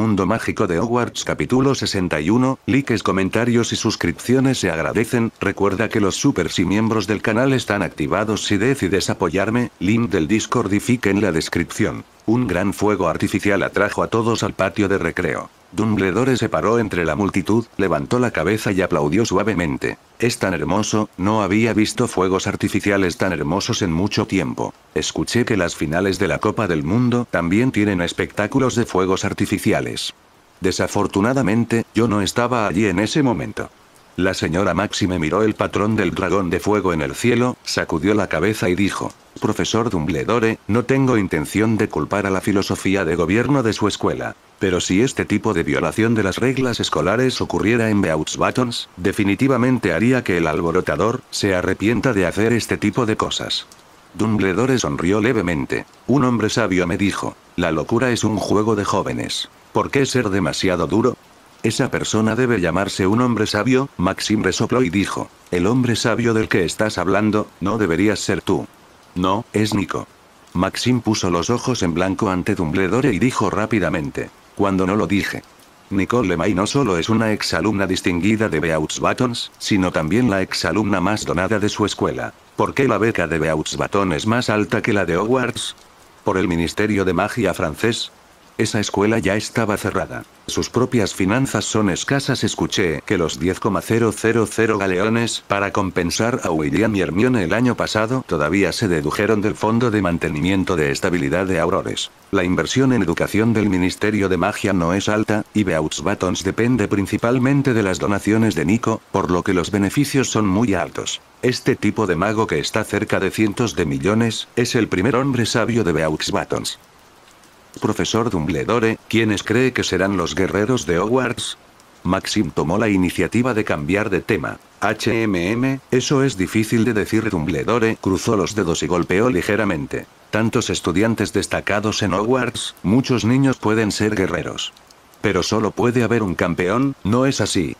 mundo mágico de Hogwarts capítulo 61, likes comentarios y suscripciones se agradecen, recuerda que los supers y miembros del canal están activados si decides apoyarme, link del Discord y en la descripción. Un gran fuego artificial atrajo a todos al patio de recreo. Dumbledore se paró entre la multitud, levantó la cabeza y aplaudió suavemente. Es tan hermoso, no había visto fuegos artificiales tan hermosos en mucho tiempo. Escuché que las finales de la Copa del Mundo también tienen espectáculos de fuegos artificiales. Desafortunadamente, yo no estaba allí en ese momento. La señora Maxime miró el patrón del dragón de fuego en el cielo, sacudió la cabeza y dijo, Profesor Dumbledore, no tengo intención de culpar a la filosofía de gobierno de su escuela. Pero si este tipo de violación de las reglas escolares ocurriera en Beauxbatons, definitivamente haría que el alborotador se arrepienta de hacer este tipo de cosas. Dumbledore sonrió levemente. Un hombre sabio me dijo, la locura es un juego de jóvenes. ¿Por qué ser demasiado duro? Esa persona debe llamarse un hombre sabio, Maxim resopló y dijo. El hombre sabio del que estás hablando, no deberías ser tú. No, es Nico. Maxim puso los ojos en blanco ante Dumbledore y dijo rápidamente. Cuando no lo dije. Nicole Lemay no solo es una exalumna distinguida de Beauts Batons, sino también la exalumna más donada de su escuela. ¿Por qué la beca de Beauts Baton es más alta que la de Hogwarts? ¿Por el Ministerio de Magia francés? Esa escuela ya estaba cerrada. Sus propias finanzas son escasas. Escuché que los 10,000 galeones para compensar a William y Hermione el año pasado todavía se dedujeron del Fondo de Mantenimiento de Estabilidad de Aurores. La inversión en educación del Ministerio de Magia no es alta, y Beauxbatons Batons depende principalmente de las donaciones de Nico, por lo que los beneficios son muy altos. Este tipo de mago que está cerca de cientos de millones, es el primer hombre sabio de Beauxbatons. Batons. Profesor Dumbledore, ¿quiénes cree que serán los guerreros de Hogwarts? Maxim tomó la iniciativa de cambiar de tema. HMM, eso es difícil de decir. Dumbledore cruzó los dedos y golpeó ligeramente. Tantos estudiantes destacados en Hogwarts, muchos niños pueden ser guerreros. Pero solo puede haber un campeón, ¿no es así?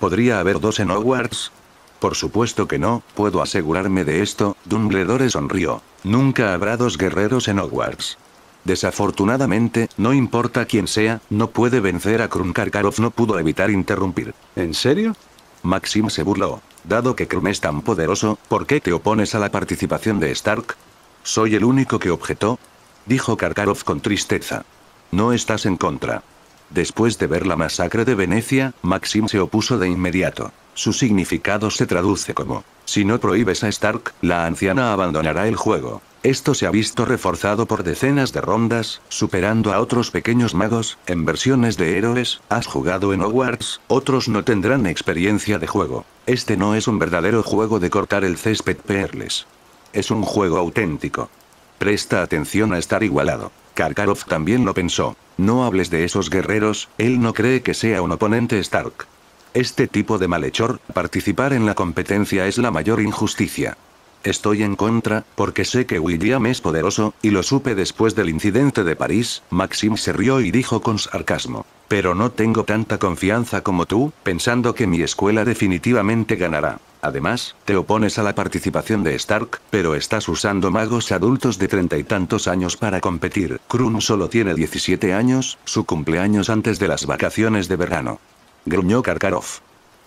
¿Podría haber dos en Hogwarts? Por supuesto que no, puedo asegurarme de esto, Dumbledore sonrió. Nunca habrá dos guerreros en Hogwarts. Desafortunadamente, no importa quién sea, no puede vencer a Krum. Karkarov no pudo evitar interrumpir. ¿En serio? Maxim se burló. Dado que Krum es tan poderoso, ¿por qué te opones a la participación de Stark? ¿Soy el único que objetó? Dijo Karkarov con tristeza. No estás en contra. Después de ver la masacre de Venecia, Maxim se opuso de inmediato. Su significado se traduce como, si no prohíbes a Stark, la anciana abandonará el juego. Esto se ha visto reforzado por decenas de rondas, superando a otros pequeños magos, en versiones de héroes, has jugado en Hogwarts, otros no tendrán experiencia de juego. Este no es un verdadero juego de cortar el césped perles. Es un juego auténtico. Presta atención a estar igualado. Karkarov también lo pensó. No hables de esos guerreros, él no cree que sea un oponente Stark. Este tipo de malhechor, participar en la competencia es la mayor injusticia. Estoy en contra, porque sé que William es poderoso, y lo supe después del incidente de París, Maxim se rió y dijo con sarcasmo. Pero no tengo tanta confianza como tú, pensando que mi escuela definitivamente ganará. Además, te opones a la participación de Stark, pero estás usando magos adultos de treinta y tantos años para competir. Krun solo tiene 17 años, su cumpleaños antes de las vacaciones de verano. Gruñó karkarov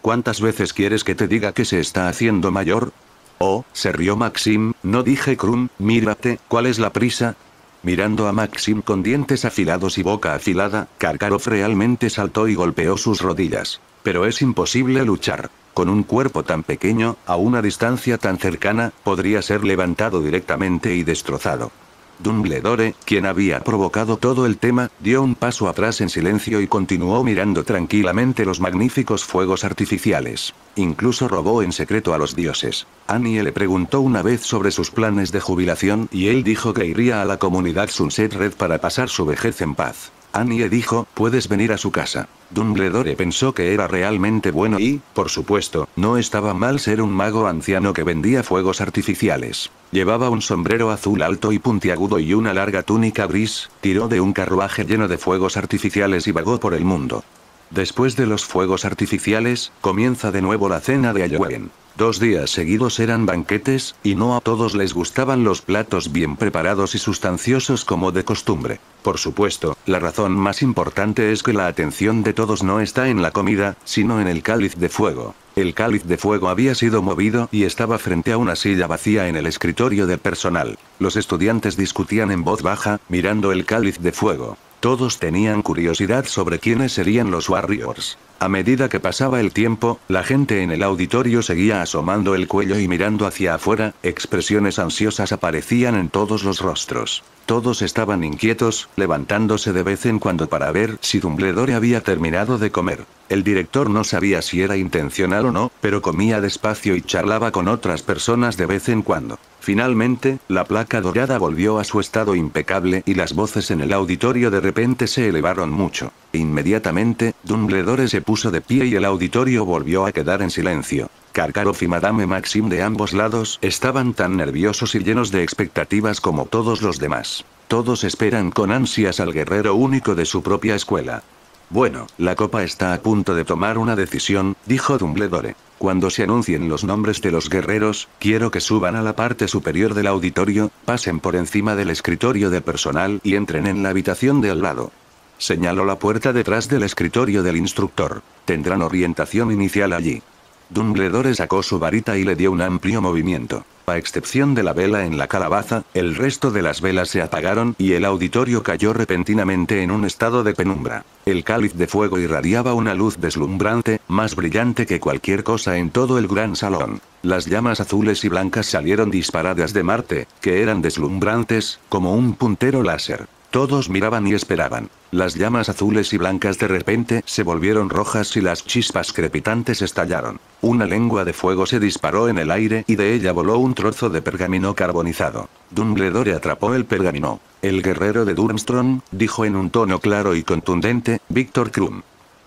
¿Cuántas veces quieres que te diga que se está haciendo mayor? Oh, se rió Maxim, no dije Krum, mírate, ¿cuál es la prisa? Mirando a Maxim con dientes afilados y boca afilada, Karkarov realmente saltó y golpeó sus rodillas. Pero es imposible luchar. Con un cuerpo tan pequeño, a una distancia tan cercana, podría ser levantado directamente y destrozado. Dumbledore, quien había provocado todo el tema, dio un paso atrás en silencio y continuó mirando tranquilamente los magníficos fuegos artificiales. Incluso robó en secreto a los dioses. Annie le preguntó una vez sobre sus planes de jubilación y él dijo que iría a la comunidad Sunset Red para pasar su vejez en paz. Annie dijo, puedes venir a su casa. Dumbledore pensó que era realmente bueno y, por supuesto, no estaba mal ser un mago anciano que vendía fuegos artificiales. Llevaba un sombrero azul alto y puntiagudo y una larga túnica gris, tiró de un carruaje lleno de fuegos artificiales y vagó por el mundo. Después de los fuegos artificiales, comienza de nuevo la cena de Halloween. Dos días seguidos eran banquetes, y no a todos les gustaban los platos bien preparados y sustanciosos como de costumbre. Por supuesto, la razón más importante es que la atención de todos no está en la comida, sino en el cáliz de fuego. El cáliz de fuego había sido movido y estaba frente a una silla vacía en el escritorio de personal. Los estudiantes discutían en voz baja, mirando el cáliz de fuego. Todos tenían curiosidad sobre quiénes serían los Warriors. A medida que pasaba el tiempo, la gente en el auditorio seguía asomando el cuello y mirando hacia afuera, expresiones ansiosas aparecían en todos los rostros. Todos estaban inquietos, levantándose de vez en cuando para ver si Dumbledore había terminado de comer. El director no sabía si era intencional o no, pero comía despacio y charlaba con otras personas de vez en cuando. Finalmente, la placa dorada volvió a su estado impecable y las voces en el auditorio de repente se elevaron mucho. Inmediatamente, Dumbledore se puso de pie y el auditorio volvió a quedar en silencio. Karkaroff y Madame Maxim de ambos lados estaban tan nerviosos y llenos de expectativas como todos los demás. Todos esperan con ansias al guerrero único de su propia escuela. Bueno, la copa está a punto de tomar una decisión, dijo Dumbledore. Cuando se anuncien los nombres de los guerreros, quiero que suban a la parte superior del auditorio, pasen por encima del escritorio de personal y entren en la habitación de al lado. Señaló la puerta detrás del escritorio del instructor. Tendrán orientación inicial allí. Dumbledore sacó su varita y le dio un amplio movimiento. A excepción de la vela en la calabaza, el resto de las velas se apagaron y el auditorio cayó repentinamente en un estado de penumbra. El cáliz de fuego irradiaba una luz deslumbrante, más brillante que cualquier cosa en todo el gran salón. Las llamas azules y blancas salieron disparadas de Marte, que eran deslumbrantes, como un puntero láser. Todos miraban y esperaban. Las llamas azules y blancas de repente se volvieron rojas y las chispas crepitantes estallaron. Una lengua de fuego se disparó en el aire y de ella voló un trozo de pergamino carbonizado. Dumbledore atrapó el pergamino. El guerrero de Durmstrong, dijo en un tono claro y contundente, Víctor Krum.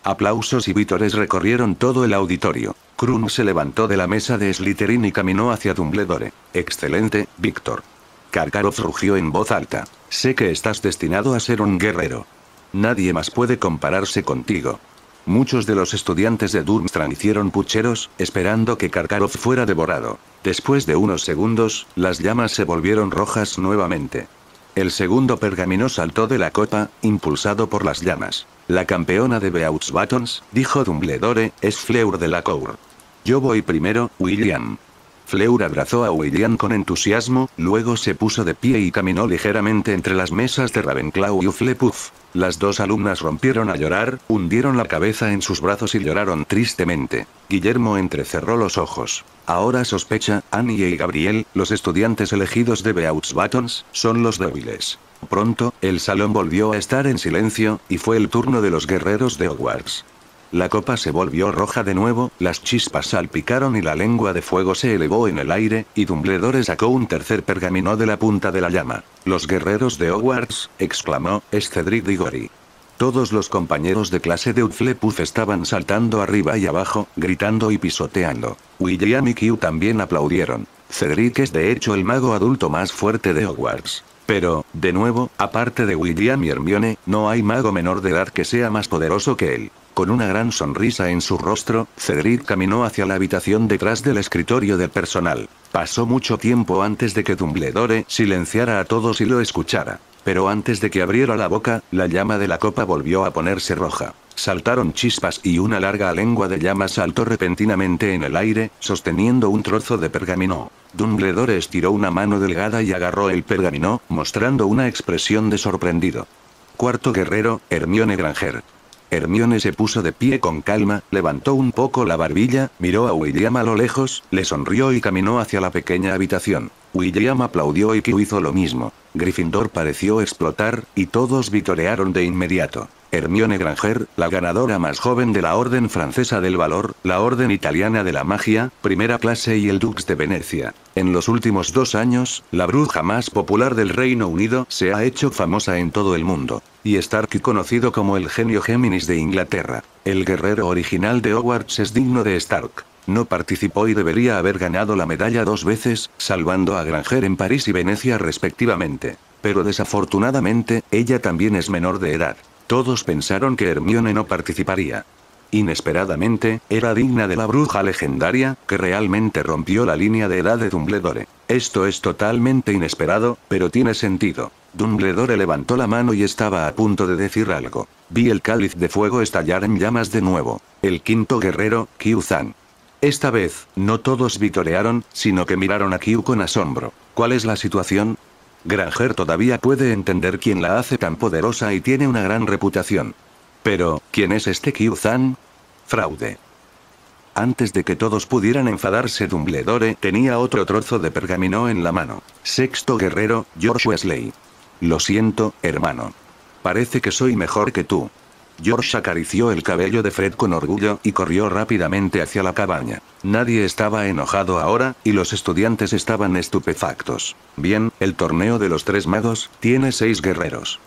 Aplausos y vítores recorrieron todo el auditorio. Krum se levantó de la mesa de Slytherin y caminó hacia Dumbledore. Excelente, Víctor. Karkarov rugió en voz alta. Sé que estás destinado a ser un guerrero. Nadie más puede compararse contigo. Muchos de los estudiantes de Durmstrang hicieron pucheros, esperando que Karkarov fuera devorado. Después de unos segundos, las llamas se volvieron rojas nuevamente. El segundo pergamino saltó de la copa, impulsado por las llamas. La campeona de Beauts Buttons, dijo Dumbledore, es Fleur de la Cour. Yo voy primero, William. Fleur abrazó a William con entusiasmo, luego se puso de pie y caminó ligeramente entre las mesas de Ravenclaw y Uflepuff. Las dos alumnas rompieron a llorar, hundieron la cabeza en sus brazos y lloraron tristemente. Guillermo entrecerró los ojos. Ahora sospecha, Annie y Gabriel, los estudiantes elegidos de Beauts Buttons, son los débiles. Pronto, el salón volvió a estar en silencio, y fue el turno de los guerreros de Hogwarts. La copa se volvió roja de nuevo, las chispas salpicaron y la lengua de fuego se elevó en el aire, y Dumbledore sacó un tercer pergamino de la punta de la llama. Los guerreros de Hogwarts, exclamó, es Cedric Diggory. Todos los compañeros de clase de Utflepuff estaban saltando arriba y abajo, gritando y pisoteando. William y Q también aplaudieron. Cedric es de hecho el mago adulto más fuerte de Hogwarts. Pero, de nuevo, aparte de William y Hermione, no hay mago menor de edad que sea más poderoso que él. Con una gran sonrisa en su rostro, Cedric caminó hacia la habitación detrás del escritorio del personal. Pasó mucho tiempo antes de que Dumbledore silenciara a todos y lo escuchara. Pero antes de que abriera la boca, la llama de la copa volvió a ponerse roja. Saltaron chispas y una larga lengua de llama saltó repentinamente en el aire, sosteniendo un trozo de pergamino. Dumbledore estiró una mano delgada y agarró el pergamino, mostrando una expresión de sorprendido. Cuarto guerrero, Hermione Granger. Hermione se puso de pie con calma, levantó un poco la barbilla, miró a William a lo lejos, le sonrió y caminó hacia la pequeña habitación. William aplaudió y Q hizo lo mismo. Gryffindor pareció explotar, y todos vitorearon de inmediato. Hermione Granger, la ganadora más joven de la Orden Francesa del Valor, la Orden Italiana de la Magia, Primera Clase y el Dux de Venecia. En los últimos dos años, la bruja más popular del Reino Unido se ha hecho famosa en todo el mundo. Y Stark conocido como el genio Géminis de Inglaterra. El guerrero original de Hogwarts es digno de Stark. No participó y debería haber ganado la medalla dos veces, salvando a Granger en París y Venecia respectivamente. Pero desafortunadamente, ella también es menor de edad. Todos pensaron que Hermione no participaría. Inesperadamente, era digna de la bruja legendaria, que realmente rompió la línea de edad de Dumbledore. Esto es totalmente inesperado, pero tiene sentido. Dumbledore levantó la mano y estaba a punto de decir algo. Vi el cáliz de fuego estallar en llamas de nuevo. El quinto guerrero, Q-Zan. Esta vez, no todos vitorearon, sino que miraron a Kyu con asombro. ¿Cuál es la situación? Granger todavía puede entender quién la hace tan poderosa y tiene una gran reputación. Pero, ¿quién es este Kyuzan? Fraude. Antes de que todos pudieran enfadarse, Dumbledore tenía otro trozo de pergamino en la mano. Sexto guerrero, George Wesley. Lo siento, hermano. Parece que soy mejor que tú. George acarició el cabello de Fred con orgullo y corrió rápidamente hacia la cabaña. Nadie estaba enojado ahora, y los estudiantes estaban estupefactos. Bien, el torneo de los tres magos, tiene seis guerreros.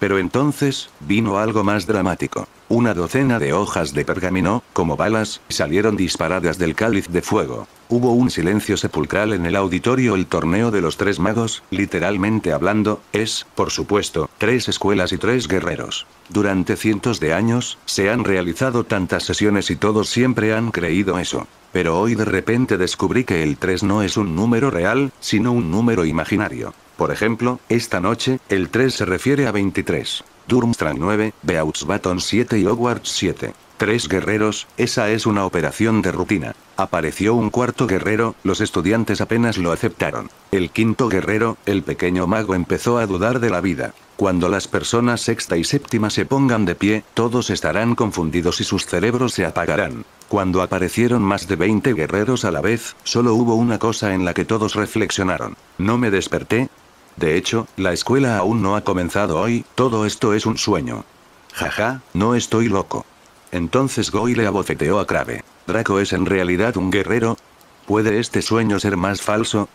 Pero entonces, vino algo más dramático. Una docena de hojas de pergamino, como balas, salieron disparadas del cáliz de fuego. Hubo un silencio sepulcral en el auditorio. El torneo de los tres magos, literalmente hablando, es, por supuesto, tres escuelas y tres guerreros. Durante cientos de años, se han realizado tantas sesiones y todos siempre han creído eso. Pero hoy de repente descubrí que el 3 no es un número real, sino un número imaginario. Por ejemplo, esta noche, el 3 se refiere a 23. Durmstrang 9, Beoutsbaton 7 y Hogwarts 7. Tres guerreros, esa es una operación de rutina. Apareció un cuarto guerrero, los estudiantes apenas lo aceptaron. El quinto guerrero, el pequeño mago empezó a dudar de la vida. Cuando las personas sexta y séptima se pongan de pie, todos estarán confundidos y sus cerebros se apagarán. Cuando aparecieron más de 20 guerreros a la vez, solo hubo una cosa en la que todos reflexionaron. No me desperté, de hecho, la escuela aún no ha comenzado hoy, todo esto es un sueño. Jaja, no estoy loco. Entonces Goy le abofeteó a Crave. ¿Draco es en realidad un guerrero? ¿Puede este sueño ser más falso?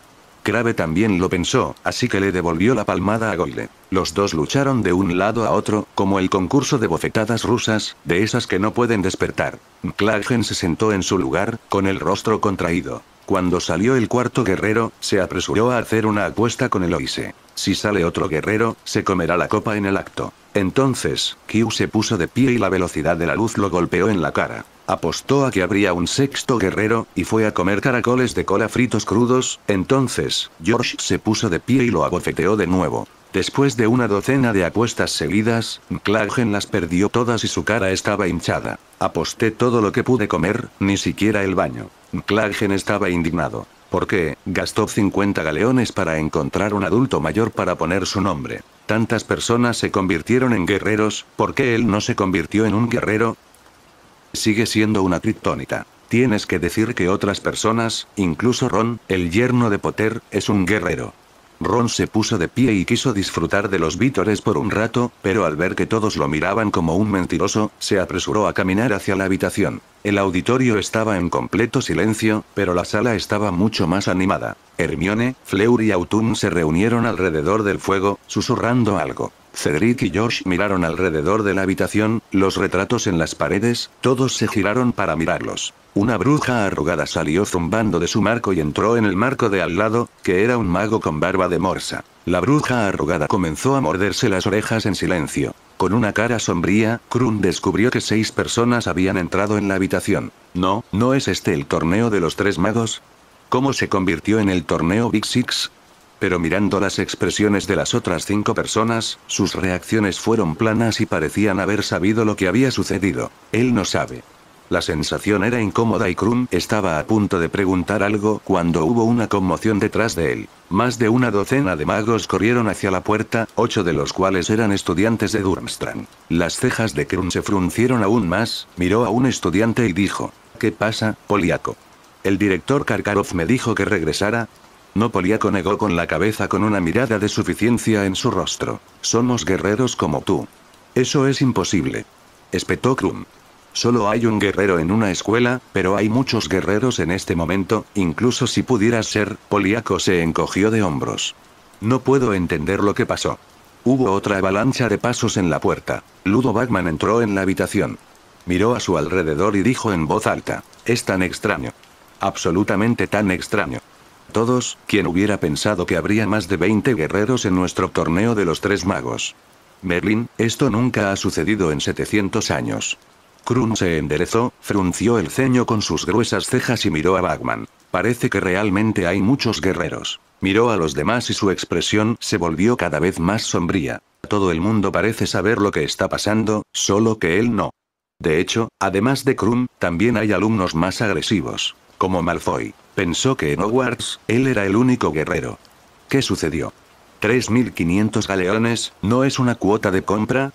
grave también lo pensó, así que le devolvió la palmada a Goyle. Los dos lucharon de un lado a otro, como el concurso de bofetadas rusas, de esas que no pueden despertar. Klagen se sentó en su lugar, con el rostro contraído. Cuando salió el cuarto guerrero, se apresuró a hacer una apuesta con Eloise. Si sale otro guerrero, se comerá la copa en el acto. Entonces, Q se puso de pie y la velocidad de la luz lo golpeó en la cara. Apostó a que habría un sexto guerrero, y fue a comer caracoles de cola fritos crudos, entonces, George se puso de pie y lo abofeteó de nuevo. Después de una docena de apuestas seguidas, Clagen las perdió todas y su cara estaba hinchada. Aposté todo lo que pude comer, ni siquiera el baño. Clagen estaba indignado. ¿Por qué, gastó 50 galeones para encontrar un adulto mayor para poner su nombre. Tantas personas se convirtieron en guerreros, ¿por qué él no se convirtió en un guerrero? Sigue siendo una criptónita. Tienes que decir que otras personas, incluso Ron, el yerno de Potter, es un guerrero. Ron se puso de pie y quiso disfrutar de los vítores por un rato, pero al ver que todos lo miraban como un mentiroso, se apresuró a caminar hacia la habitación. El auditorio estaba en completo silencio, pero la sala estaba mucho más animada. Hermione, Fleur y Autumn se reunieron alrededor del fuego, susurrando algo. Cedric y George miraron alrededor de la habitación, los retratos en las paredes, todos se giraron para mirarlos. Una bruja arrugada salió zumbando de su marco y entró en el marco de al lado, que era un mago con barba de morsa. La bruja arrugada comenzó a morderse las orejas en silencio. Con una cara sombría, Krun descubrió que seis personas habían entrado en la habitación. No, ¿no es este el torneo de los tres magos? ¿Cómo se convirtió en el torneo Big Six? Pero mirando las expresiones de las otras cinco personas, sus reacciones fueron planas y parecían haber sabido lo que había sucedido. Él no sabe. La sensación era incómoda y Krum estaba a punto de preguntar algo cuando hubo una conmoción detrás de él. Más de una docena de magos corrieron hacia la puerta, ocho de los cuales eran estudiantes de Durmstrang. Las cejas de Krum se fruncieron aún más, miró a un estudiante y dijo, ¿Qué pasa, Poliaco? El director Karkarov me dijo que regresara, no Poliaco negó con la cabeza con una mirada de suficiencia en su rostro. Somos guerreros como tú. Eso es imposible. Espetó Krum. Solo hay un guerrero en una escuela, pero hay muchos guerreros en este momento, incluso si pudieras ser, Poliaco se encogió de hombros. No puedo entender lo que pasó. Hubo otra avalancha de pasos en la puerta. Ludo Bagman entró en la habitación. Miró a su alrededor y dijo en voz alta, es tan extraño. Absolutamente tan extraño todos, quien hubiera pensado que habría más de 20 guerreros en nuestro torneo de los tres magos. Merlin, esto nunca ha sucedido en 700 años. Krun se enderezó, frunció el ceño con sus gruesas cejas y miró a Bagman. Parece que realmente hay muchos guerreros. Miró a los demás y su expresión se volvió cada vez más sombría. Todo el mundo parece saber lo que está pasando, solo que él no. De hecho, además de Krum, también hay alumnos más agresivos, como Malfoy. Pensó que en Hogwarts, él era el único guerrero. ¿Qué sucedió? ¿3.500 galeones, no es una cuota de compra?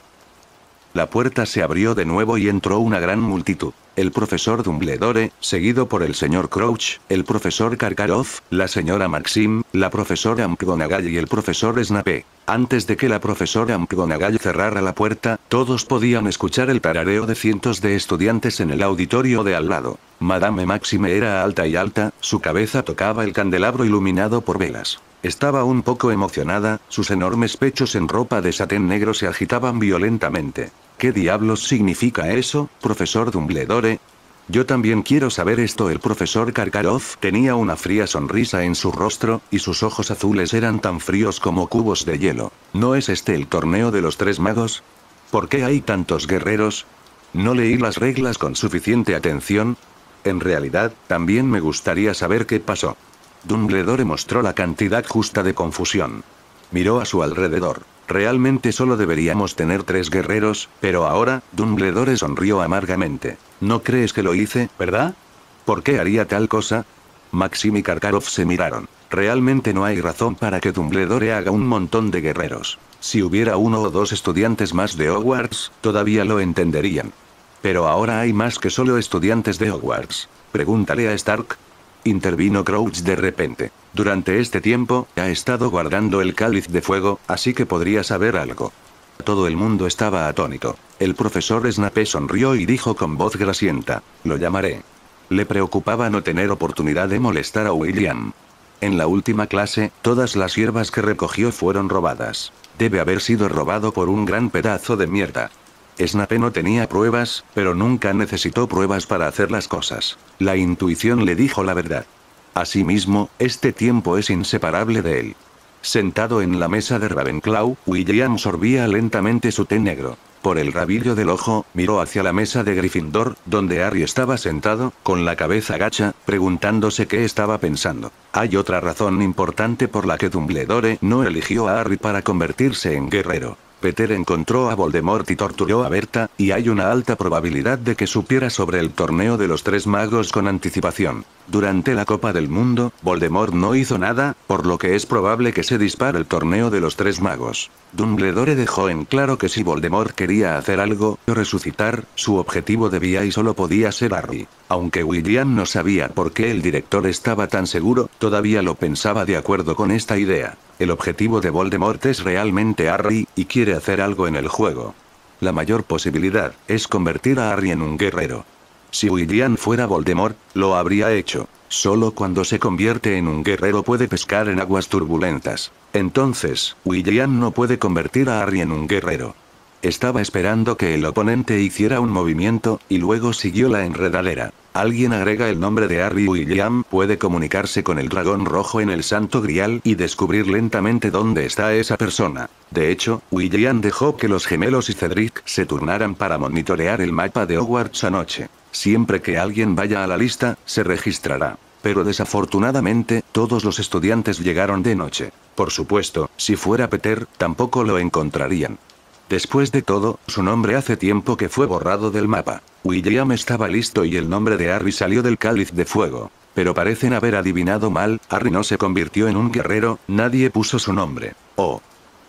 La puerta se abrió de nuevo y entró una gran multitud. El profesor Dumbledore, seguido por el señor Crouch, el profesor Karkaroff, la señora Maxim, la profesora McGonagall y el profesor Snape. Antes de que la profesora McGonagall cerrara la puerta, todos podían escuchar el tarareo de cientos de estudiantes en el auditorio de al lado. Madame Maxime era alta y alta, su cabeza tocaba el candelabro iluminado por velas. Estaba un poco emocionada, sus enormes pechos en ropa de satén negro se agitaban violentamente. ¿Qué diablos significa eso, profesor Dumbledore? Yo también quiero saber esto. El profesor Karkaroff tenía una fría sonrisa en su rostro, y sus ojos azules eran tan fríos como cubos de hielo. ¿No es este el torneo de los tres magos? ¿Por qué hay tantos guerreros? ¿No leí las reglas con suficiente atención? En realidad, también me gustaría saber qué pasó. Dumbledore mostró la cantidad justa de confusión. Miró a su alrededor. Realmente solo deberíamos tener tres guerreros, pero ahora, Dumbledore sonrió amargamente. ¿No crees que lo hice, verdad? ¿Por qué haría tal cosa? Maxim y karkarov se miraron. Realmente no hay razón para que Dumbledore haga un montón de guerreros. Si hubiera uno o dos estudiantes más de Hogwarts, todavía lo entenderían. Pero ahora hay más que solo estudiantes de Hogwarts. Pregúntale a Stark, intervino Crouch de repente. Durante este tiempo, ha estado guardando el cáliz de fuego, así que podría saber algo. Todo el mundo estaba atónito. El profesor Snape sonrió y dijo con voz grasienta, lo llamaré. Le preocupaba no tener oportunidad de molestar a William. En la última clase, todas las hierbas que recogió fueron robadas. Debe haber sido robado por un gran pedazo de mierda. Snape no tenía pruebas, pero nunca necesitó pruebas para hacer las cosas. La intuición le dijo la verdad. Asimismo, este tiempo es inseparable de él. Sentado en la mesa de Ravenclaw, William sorbía lentamente su té negro. Por el rabillo del ojo, miró hacia la mesa de Gryffindor, donde Harry estaba sentado, con la cabeza gacha, preguntándose qué estaba pensando. Hay otra razón importante por la que Dumbledore no eligió a Harry para convertirse en guerrero. Peter encontró a Voldemort y torturó a Berta, y hay una alta probabilidad de que supiera sobre el torneo de los tres magos con anticipación. Durante la Copa del Mundo, Voldemort no hizo nada, por lo que es probable que se dispare el torneo de los tres magos. Dumbledore dejó en claro que si Voldemort quería hacer algo, resucitar, su objetivo debía y solo podía ser Harry. Aunque William no sabía por qué el director estaba tan seguro, todavía lo pensaba de acuerdo con esta idea. El objetivo de Voldemort es realmente Harry, y quiere hacer algo en el juego. La mayor posibilidad, es convertir a Harry en un guerrero. Si William fuera Voldemort, lo habría hecho. Solo cuando se convierte en un guerrero puede pescar en aguas turbulentas. Entonces, William no puede convertir a Harry en un guerrero. Estaba esperando que el oponente hiciera un movimiento, y luego siguió la enredadera. Alguien agrega el nombre de Harry William, puede comunicarse con el dragón rojo en el Santo Grial y descubrir lentamente dónde está esa persona. De hecho, William dejó que los gemelos y Cedric se turnaran para monitorear el mapa de Hogwarts anoche. Siempre que alguien vaya a la lista, se registrará. Pero desafortunadamente, todos los estudiantes llegaron de noche. Por supuesto, si fuera Peter, tampoco lo encontrarían. Después de todo, su nombre hace tiempo que fue borrado del mapa. William estaba listo y el nombre de Harry salió del cáliz de fuego. Pero parecen haber adivinado mal, Harry no se convirtió en un guerrero, nadie puso su nombre. Oh.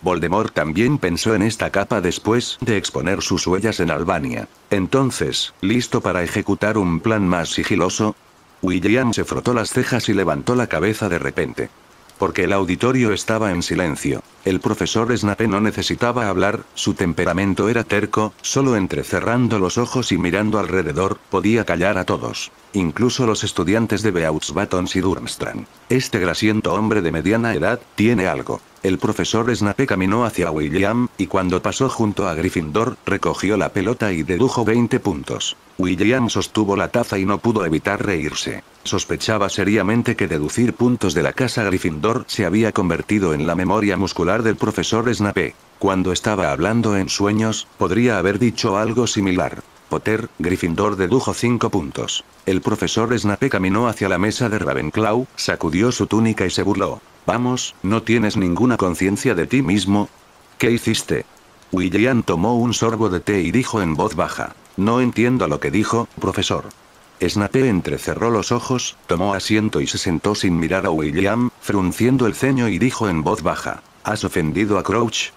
Voldemort también pensó en esta capa después de exponer sus huellas en Albania. Entonces, ¿listo para ejecutar un plan más sigiloso? William se frotó las cejas y levantó la cabeza de repente porque el auditorio estaba en silencio. El profesor Snape no necesitaba hablar, su temperamento era terco, solo cerrando los ojos y mirando alrededor, podía callar a todos. Incluso los estudiantes de Beauxbatons y Durmstrang. Este grasiento hombre de mediana edad, tiene algo. El profesor Snape caminó hacia William, y cuando pasó junto a Gryffindor, recogió la pelota y dedujo 20 puntos. William sostuvo la taza y no pudo evitar reírse. Sospechaba seriamente que deducir puntos de la casa Gryffindor se había convertido en la memoria muscular del profesor Snape. Cuando estaba hablando en sueños, podría haber dicho algo similar. Potter, Gryffindor dedujo cinco puntos. El profesor Snape caminó hacia la mesa de Ravenclaw, sacudió su túnica y se burló. Vamos, ¿no tienes ninguna conciencia de ti mismo? ¿Qué hiciste? William tomó un sorbo de té y dijo en voz baja. No entiendo lo que dijo, profesor. Snape entrecerró los ojos, tomó asiento y se sentó sin mirar a William, frunciendo el ceño y dijo en voz baja. ¿Has ofendido a Crouch?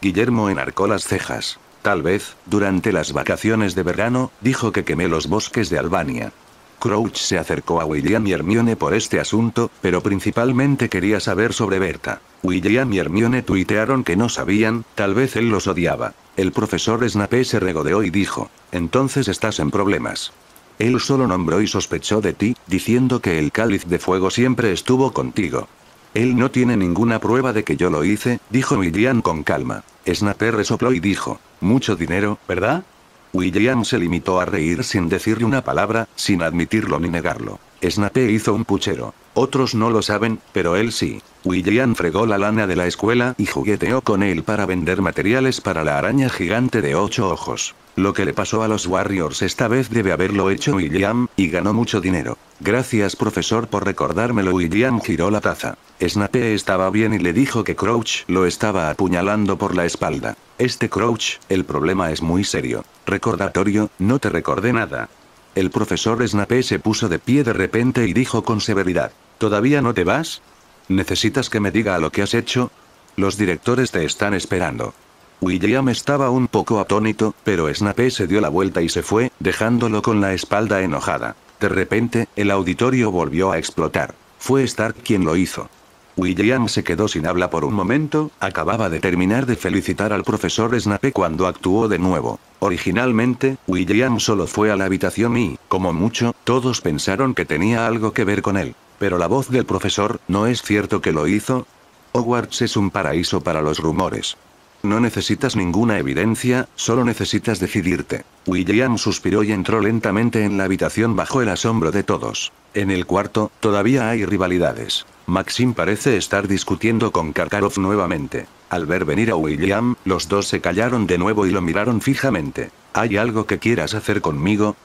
Guillermo enarcó las cejas. Tal vez, durante las vacaciones de verano, dijo que quemé los bosques de Albania. Crouch se acercó a William y Hermione por este asunto, pero principalmente quería saber sobre Berta. William y Hermione tuitearon que no sabían, tal vez él los odiaba. El profesor Snape se regodeó y dijo, entonces estás en problemas. Él solo nombró y sospechó de ti, diciendo que el cáliz de fuego siempre estuvo contigo. Él no tiene ninguna prueba de que yo lo hice, dijo William con calma. Snapper resopló y dijo. Mucho dinero, ¿verdad? William se limitó a reír sin decirle una palabra, sin admitirlo ni negarlo. Snape hizo un puchero. Otros no lo saben, pero él sí. William fregó la lana de la escuela y jugueteó con él para vender materiales para la araña gigante de ocho ojos. Lo que le pasó a los Warriors esta vez debe haberlo hecho William, y ganó mucho dinero. Gracias profesor por recordármelo William giró la taza. Snape estaba bien y le dijo que Crouch lo estaba apuñalando por la espalda. Este Crouch, el problema es muy serio. Recordatorio, no te recordé nada. El profesor Snape se puso de pie de repente y dijo con severidad. ¿Todavía no te vas? ¿Necesitas que me diga lo que has hecho? Los directores te están esperando. William estaba un poco atónito, pero Snape se dio la vuelta y se fue, dejándolo con la espalda enojada. De repente, el auditorio volvió a explotar. Fue Stark quien lo hizo. William se quedó sin habla por un momento, acababa de terminar de felicitar al profesor Snape cuando actuó de nuevo. Originalmente, William solo fue a la habitación y, como mucho, todos pensaron que tenía algo que ver con él. Pero la voz del profesor, ¿no es cierto que lo hizo? Hogwarts es un paraíso para los rumores. No necesitas ninguna evidencia, solo necesitas decidirte. William suspiró y entró lentamente en la habitación bajo el asombro de todos. En el cuarto, todavía hay rivalidades. Maxim parece estar discutiendo con Karkarov nuevamente. Al ver venir a William, los dos se callaron de nuevo y lo miraron fijamente. ¿Hay algo que quieras hacer conmigo?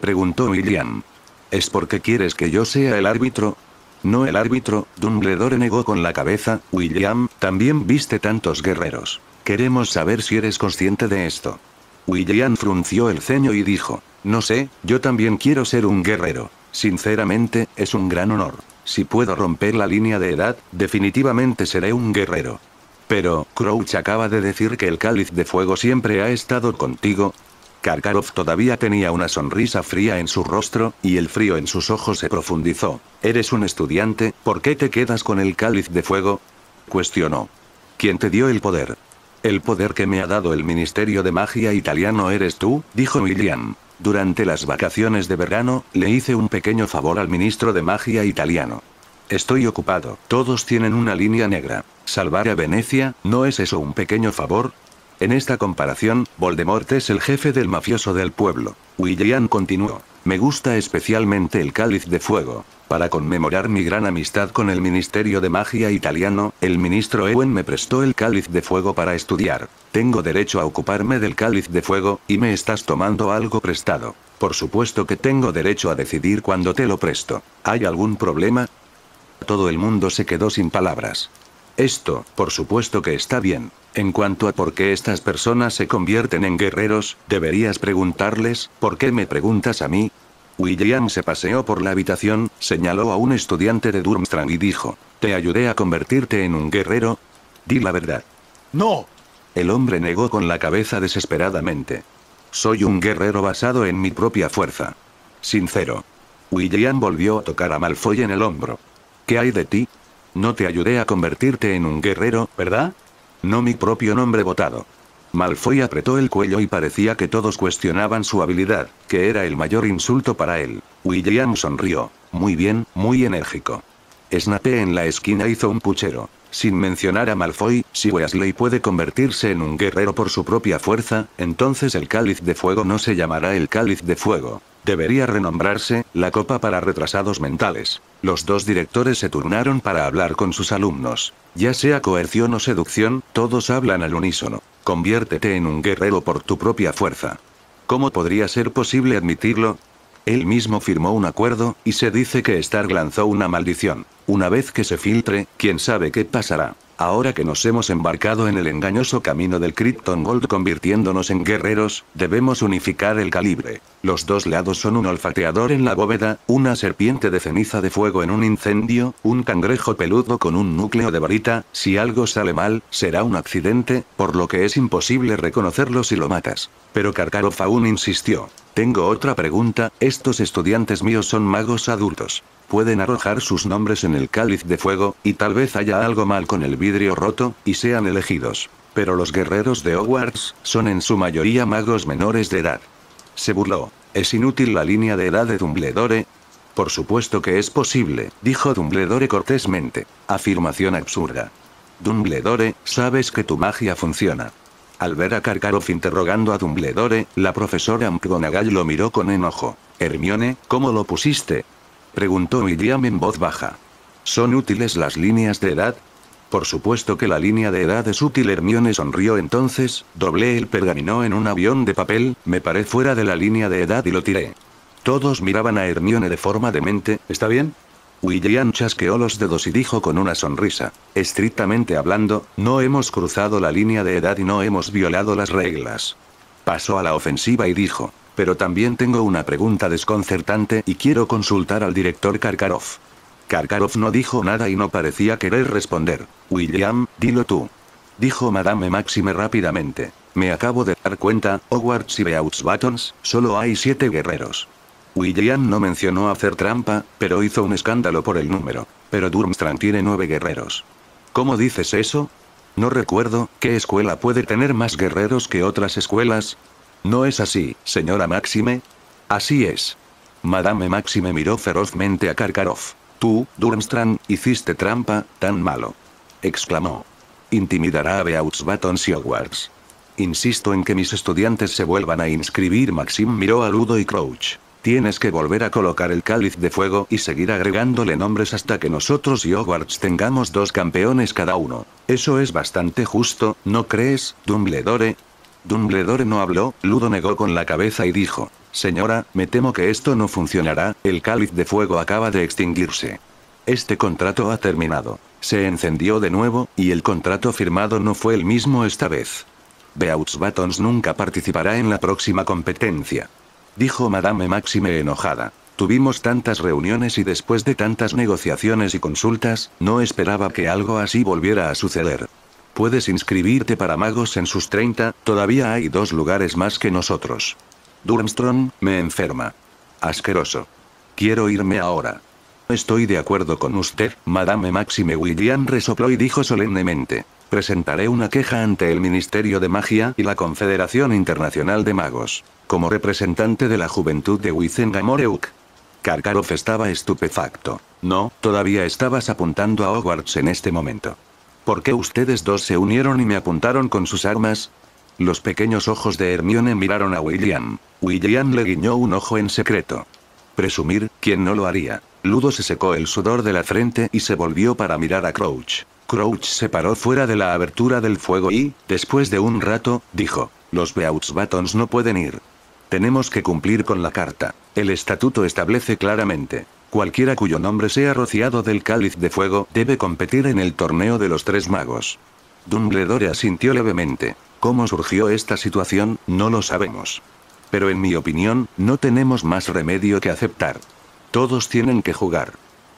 Preguntó William. ¿Es porque quieres que yo sea el árbitro? No el árbitro, Dumbledore negó con la cabeza, William, también viste tantos guerreros. Queremos saber si eres consciente de esto. William frunció el ceño y dijo, no sé, yo también quiero ser un guerrero. Sinceramente, es un gran honor. Si puedo romper la línea de edad, definitivamente seré un guerrero. Pero, Crouch acaba de decir que el cáliz de fuego siempre ha estado contigo. Karkarov todavía tenía una sonrisa fría en su rostro, y el frío en sus ojos se profundizó. Eres un estudiante, ¿por qué te quedas con el cáliz de fuego? Cuestionó. ¿Quién te dio el poder? El poder que me ha dado el Ministerio de Magia Italiano eres tú, dijo William. Durante las vacaciones de verano, le hice un pequeño favor al ministro de magia italiano. Estoy ocupado, todos tienen una línea negra. Salvar a Venecia, ¿no es eso un pequeño favor? En esta comparación, Voldemort es el jefe del mafioso del pueblo. William continuó. Me gusta especialmente el cáliz de fuego. Para conmemorar mi gran amistad con el Ministerio de Magia italiano, el ministro Ewen me prestó el cáliz de fuego para estudiar. Tengo derecho a ocuparme del cáliz de fuego, y me estás tomando algo prestado. Por supuesto que tengo derecho a decidir cuándo te lo presto. ¿Hay algún problema? Todo el mundo se quedó sin palabras. Esto, por supuesto que está bien. En cuanto a por qué estas personas se convierten en guerreros, deberías preguntarles, ¿por qué me preguntas a mí? William se paseó por la habitación, señaló a un estudiante de Durmstrang y dijo, ¿te ayudé a convertirte en un guerrero? Di la verdad. No. El hombre negó con la cabeza desesperadamente. Soy un guerrero basado en mi propia fuerza. Sincero. William volvió a tocar a Malfoy en el hombro. ¿Qué hay de ti? No te ayudé a convertirte en un guerrero, ¿verdad? No mi propio nombre votado. Malfoy apretó el cuello y parecía que todos cuestionaban su habilidad, que era el mayor insulto para él. William sonrió. Muy bien, muy enérgico. Snape en la esquina hizo un puchero. Sin mencionar a Malfoy, si Wesley puede convertirse en un guerrero por su propia fuerza, entonces el cáliz de fuego no se llamará el cáliz de fuego. Debería renombrarse, la Copa para Retrasados Mentales. Los dos directores se turnaron para hablar con sus alumnos. Ya sea coerción o seducción, todos hablan al unísono. Conviértete en un guerrero por tu propia fuerza. ¿Cómo podría ser posible admitirlo? Él mismo firmó un acuerdo, y se dice que Stark lanzó una maldición. Una vez que se filtre, quién sabe qué pasará. Ahora que nos hemos embarcado en el engañoso camino del Krypton Gold convirtiéndonos en guerreros, debemos unificar el calibre. Los dos lados son un olfateador en la bóveda, una serpiente de ceniza de fuego en un incendio, un cangrejo peludo con un núcleo de varita, si algo sale mal, será un accidente, por lo que es imposible reconocerlo si lo matas. Pero Karkarov aún insistió. Tengo otra pregunta, estos estudiantes míos son magos adultos pueden arrojar sus nombres en el cáliz de fuego, y tal vez haya algo mal con el vidrio roto, y sean elegidos. Pero los guerreros de Hogwarts, son en su mayoría magos menores de edad. Se burló. ¿Es inútil la línea de edad de Dumbledore? Por supuesto que es posible, dijo Dumbledore cortésmente. Afirmación absurda. Dumbledore, sabes que tu magia funciona. Al ver a Karkarov interrogando a Dumbledore, la profesora McGonagall lo miró con enojo. Hermione, ¿cómo lo pusiste? Preguntó William en voz baja. ¿Son útiles las líneas de edad? Por supuesto que la línea de edad es útil. Hermione sonrió entonces, doblé el pergamino en un avión de papel, me paré fuera de la línea de edad y lo tiré. Todos miraban a Hermione de forma demente, ¿está bien? William chasqueó los dedos y dijo con una sonrisa, estrictamente hablando, no hemos cruzado la línea de edad y no hemos violado las reglas. Pasó a la ofensiva y dijo, pero también tengo una pregunta desconcertante y quiero consultar al director Karkarov. Karkarov no dijo nada y no parecía querer responder. William, dilo tú. Dijo Madame Maxime rápidamente. Me acabo de dar cuenta, Hogwarts y Beouts Buttons, solo hay siete guerreros. William no mencionó hacer trampa, pero hizo un escándalo por el número. Pero Durmstrang tiene nueve guerreros. ¿Cómo dices eso? No recuerdo, ¿qué escuela puede tener más guerreros que otras escuelas? ¿No es así, señora Maxime? Así es. Madame Maxime miró ferozmente a karkarov Tú, Durmstrang, hiciste trampa, tan malo. Exclamó. Intimidará a Beauts y Hogwarts. Insisto en que mis estudiantes se vuelvan a inscribir. Maxim miró a Ludo y Crouch. Tienes que volver a colocar el cáliz de fuego y seguir agregándole nombres hasta que nosotros y Hogwarts tengamos dos campeones cada uno. Eso es bastante justo, ¿no crees, Dumbledore? Dumbledore no habló, Ludo negó con la cabeza y dijo, Señora, me temo que esto no funcionará, el cáliz de fuego acaba de extinguirse. Este contrato ha terminado. Se encendió de nuevo, y el contrato firmado no fue el mismo esta vez. Beouts Buttons nunca participará en la próxima competencia. Dijo Madame Maxime enojada. Tuvimos tantas reuniones y después de tantas negociaciones y consultas, no esperaba que algo así volviera a suceder. Puedes inscribirte para magos en sus 30, todavía hay dos lugares más que nosotros. Durmstrong, me enferma. Asqueroso. Quiero irme ahora. Estoy de acuerdo con usted, Madame Maxime William resopló y dijo solemnemente. Presentaré una queja ante el Ministerio de Magia y la Confederación Internacional de Magos. Como representante de la juventud de Wizengamoreuk. karkarov estaba estupefacto. No, todavía estabas apuntando a Hogwarts en este momento. ¿Por qué ustedes dos se unieron y me apuntaron con sus armas? Los pequeños ojos de Hermione miraron a William. William le guiñó un ojo en secreto. Presumir, ¿quién no lo haría? Ludo se secó el sudor de la frente y se volvió para mirar a Crouch. Crouch se paró fuera de la abertura del fuego y, después de un rato, dijo, los Beauxbatons no pueden ir. Tenemos que cumplir con la carta. El estatuto establece claramente, Cualquiera cuyo nombre sea rociado del cáliz de fuego debe competir en el torneo de los tres magos. Dumbledore asintió levemente. ¿Cómo surgió esta situación? No lo sabemos. Pero en mi opinión, no tenemos más remedio que aceptar. Todos tienen que jugar.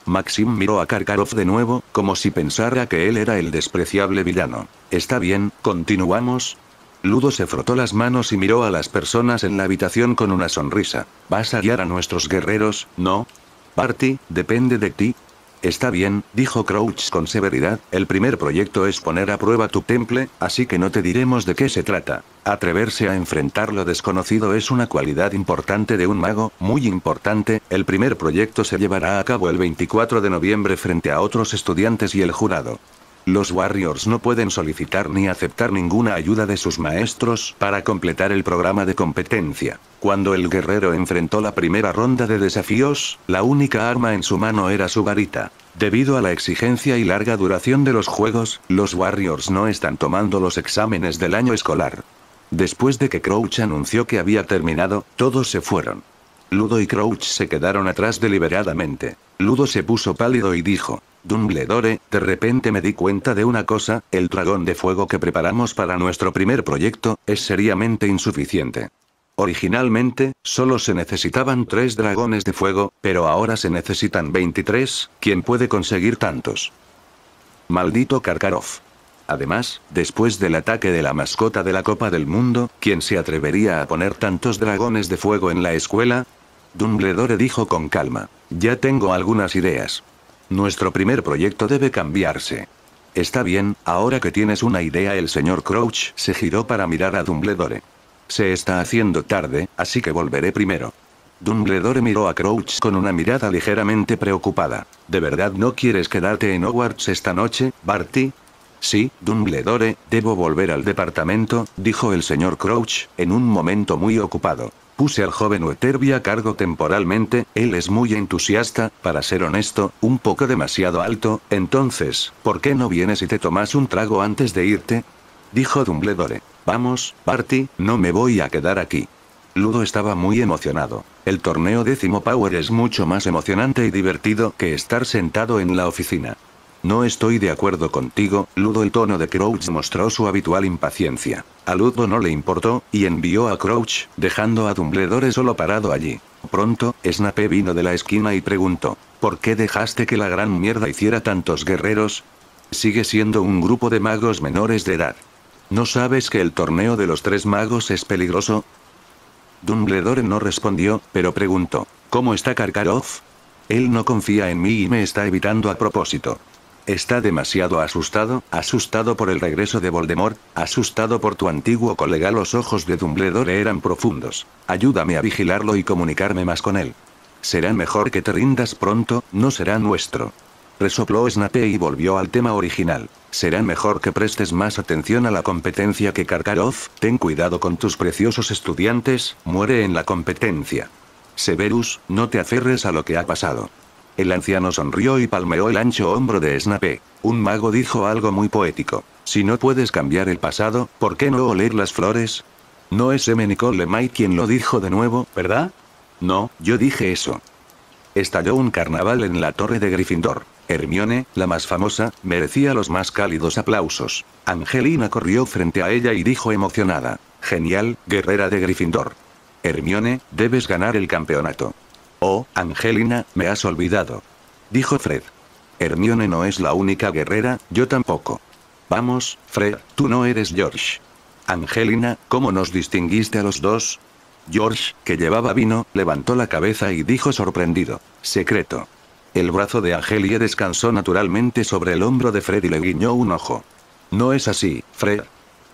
Maxim miró a Karkaroff de nuevo, como si pensara que él era el despreciable villano. Está bien, continuamos. Ludo se frotó las manos y miró a las personas en la habitación con una sonrisa. ¿Vas a guiar a nuestros guerreros, no? Party, depende de ti. Está bien, dijo Crouch con severidad, el primer proyecto es poner a prueba tu temple, así que no te diremos de qué se trata. Atreverse a enfrentar lo desconocido es una cualidad importante de un mago, muy importante, el primer proyecto se llevará a cabo el 24 de noviembre frente a otros estudiantes y el jurado. Los Warriors no pueden solicitar ni aceptar ninguna ayuda de sus maestros para completar el programa de competencia. Cuando el guerrero enfrentó la primera ronda de desafíos, la única arma en su mano era su varita. Debido a la exigencia y larga duración de los juegos, los Warriors no están tomando los exámenes del año escolar. Después de que Crouch anunció que había terminado, todos se fueron. Ludo y Crouch se quedaron atrás deliberadamente. Ludo se puso pálido y dijo, Dumbledore, de repente me di cuenta de una cosa, el dragón de fuego que preparamos para nuestro primer proyecto, es seriamente insuficiente. Originalmente, solo se necesitaban tres dragones de fuego, pero ahora se necesitan 23, ¿quién puede conseguir tantos? Maldito Karkarov. Además, después del ataque de la mascota de la Copa del Mundo, ¿quién se atrevería a poner tantos dragones de fuego en la escuela? Dumbledore dijo con calma. Ya tengo algunas ideas. Nuestro primer proyecto debe cambiarse. Está bien, ahora que tienes una idea el señor Crouch se giró para mirar a Dumbledore. Se está haciendo tarde, así que volveré primero. Dumbledore miró a Crouch con una mirada ligeramente preocupada. ¿De verdad no quieres quedarte en Hogwarts esta noche, Barty? Sí, Dumbledore, debo volver al departamento, dijo el señor Crouch, en un momento muy ocupado. Puse al joven Wetherby a cargo temporalmente, él es muy entusiasta, para ser honesto, un poco demasiado alto, entonces, ¿por qué no vienes y te tomas un trago antes de irte? Dijo Dumbledore. Vamos, Party, no me voy a quedar aquí. Ludo estaba muy emocionado. El torneo décimo Power es mucho más emocionante y divertido que estar sentado en la oficina. No estoy de acuerdo contigo, Ludo. El tono de Crouch mostró su habitual impaciencia. A Ludo no le importó, y envió a Crouch, dejando a Dumbledore solo parado allí. Pronto, Snape vino de la esquina y preguntó, ¿por qué dejaste que la gran mierda hiciera tantos guerreros? Sigue siendo un grupo de magos menores de edad. ¿No sabes que el torneo de los tres magos es peligroso? Dumbledore no respondió, pero preguntó, ¿cómo está Karkaroff? Él no confía en mí y me está evitando a propósito. Está demasiado asustado, asustado por el regreso de Voldemort, asustado por tu antiguo colega. Los ojos de Dumbledore eran profundos. Ayúdame a vigilarlo y comunicarme más con él. Será mejor que te rindas pronto, no será nuestro. Resopló Snape y volvió al tema original. Será mejor que prestes más atención a la competencia que Karkaroff, ten cuidado con tus preciosos estudiantes, muere en la competencia. Severus, no te aferres a lo que ha pasado. El anciano sonrió y palmeó el ancho hombro de Snape. Un mago dijo algo muy poético. Si no puedes cambiar el pasado, ¿por qué no oler las flores? No es M. Nicole May quien lo dijo de nuevo, ¿verdad? No, yo dije eso. Estalló un carnaval en la torre de Gryffindor. Hermione, la más famosa, merecía los más cálidos aplausos. Angelina corrió frente a ella y dijo emocionada. Genial, guerrera de Gryffindor. Hermione, debes ganar el campeonato. Oh, Angelina, me has olvidado. Dijo Fred. Hermione no es la única guerrera, yo tampoco. Vamos, Fred, tú no eres George. Angelina, ¿cómo nos distinguiste a los dos? George, que llevaba vino, levantó la cabeza y dijo sorprendido. Secreto. El brazo de Angelia descansó naturalmente sobre el hombro de Fred y le guiñó un ojo. No es así, Fred.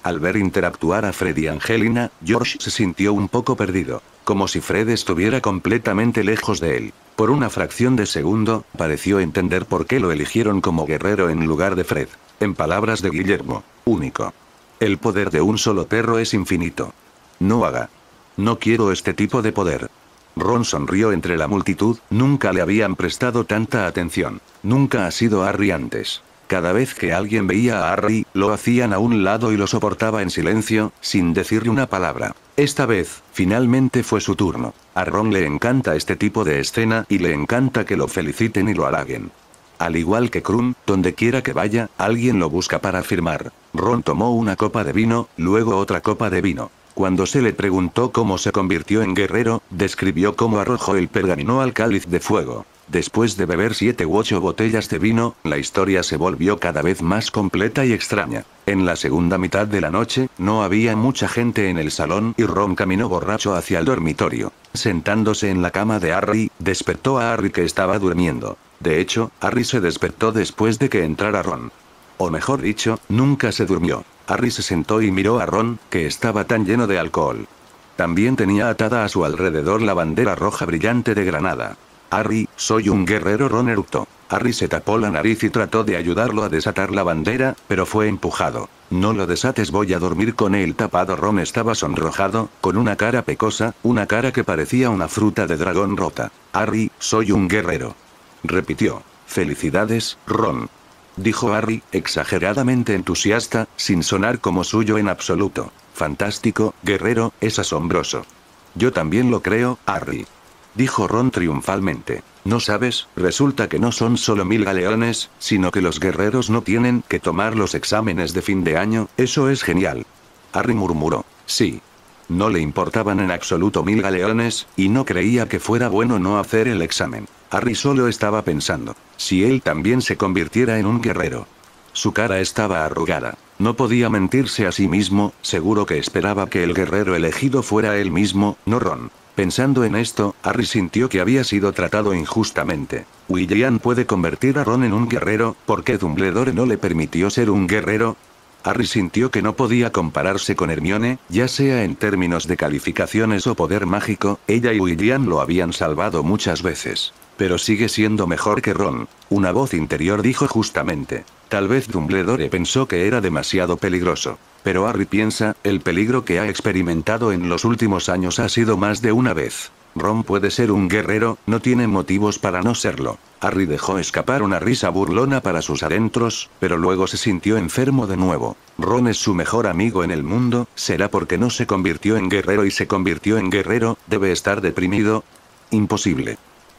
Al ver interactuar a Fred y Angelina, George se sintió un poco perdido como si Fred estuviera completamente lejos de él. Por una fracción de segundo, pareció entender por qué lo eligieron como guerrero en lugar de Fred. En palabras de Guillermo, único. El poder de un solo perro es infinito. No haga. No quiero este tipo de poder. Ron sonrió entre la multitud, nunca le habían prestado tanta atención. Nunca ha sido Harry antes. Cada vez que alguien veía a Harry, lo hacían a un lado y lo soportaba en silencio, sin decirle una palabra. Esta vez, finalmente fue su turno. A Ron le encanta este tipo de escena y le encanta que lo feliciten y lo halaguen. Al igual que Krum, donde quiera que vaya, alguien lo busca para firmar. Ron tomó una copa de vino, luego otra copa de vino. Cuando se le preguntó cómo se convirtió en guerrero, describió cómo arrojó el pergamino al cáliz de fuego. Después de beber siete u ocho botellas de vino, la historia se volvió cada vez más completa y extraña. En la segunda mitad de la noche, no había mucha gente en el salón y Ron caminó borracho hacia el dormitorio. Sentándose en la cama de Harry, despertó a Harry que estaba durmiendo. De hecho, Harry se despertó después de que entrara Ron. O mejor dicho, nunca se durmió. Harry se sentó y miró a Ron, que estaba tan lleno de alcohol. También tenía atada a su alrededor la bandera roja brillante de Granada. Harry, soy un guerrero Ron eructó. Harry se tapó la nariz y trató de ayudarlo a desatar la bandera, pero fue empujado. No lo desates voy a dormir con él tapado Ron estaba sonrojado, con una cara pecosa, una cara que parecía una fruta de dragón rota. Harry, soy un guerrero. Repitió. Felicidades, Ron. Dijo Harry, exageradamente entusiasta, sin sonar como suyo en absoluto. Fantástico, guerrero, es asombroso. Yo también lo creo, Harry dijo Ron triunfalmente. No sabes, resulta que no son solo mil galeones, sino que los guerreros no tienen que tomar los exámenes de fin de año, eso es genial. Harry murmuró. Sí. No le importaban en absoluto mil galeones, y no creía que fuera bueno no hacer el examen. Harry solo estaba pensando, si él también se convirtiera en un guerrero. Su cara estaba arrugada. No podía mentirse a sí mismo, seguro que esperaba que el guerrero elegido fuera él mismo, no Ron. Pensando en esto, Harry sintió que había sido tratado injustamente. William puede convertir a Ron en un guerrero, ¿por qué Dumbledore no le permitió ser un guerrero? Harry sintió que no podía compararse con Hermione, ya sea en términos de calificaciones o poder mágico, ella y William lo habían salvado muchas veces. Pero sigue siendo mejor que Ron. Una voz interior dijo justamente. Tal vez Dumbledore pensó que era demasiado peligroso. Pero Harry piensa, el peligro que ha experimentado en los últimos años ha sido más de una vez. Ron puede ser un guerrero, no tiene motivos para no serlo. Harry dejó escapar una risa burlona para sus adentros, pero luego se sintió enfermo de nuevo. Ron es su mejor amigo en el mundo, será porque no se convirtió en guerrero y se convirtió en guerrero, debe estar deprimido. Imposible.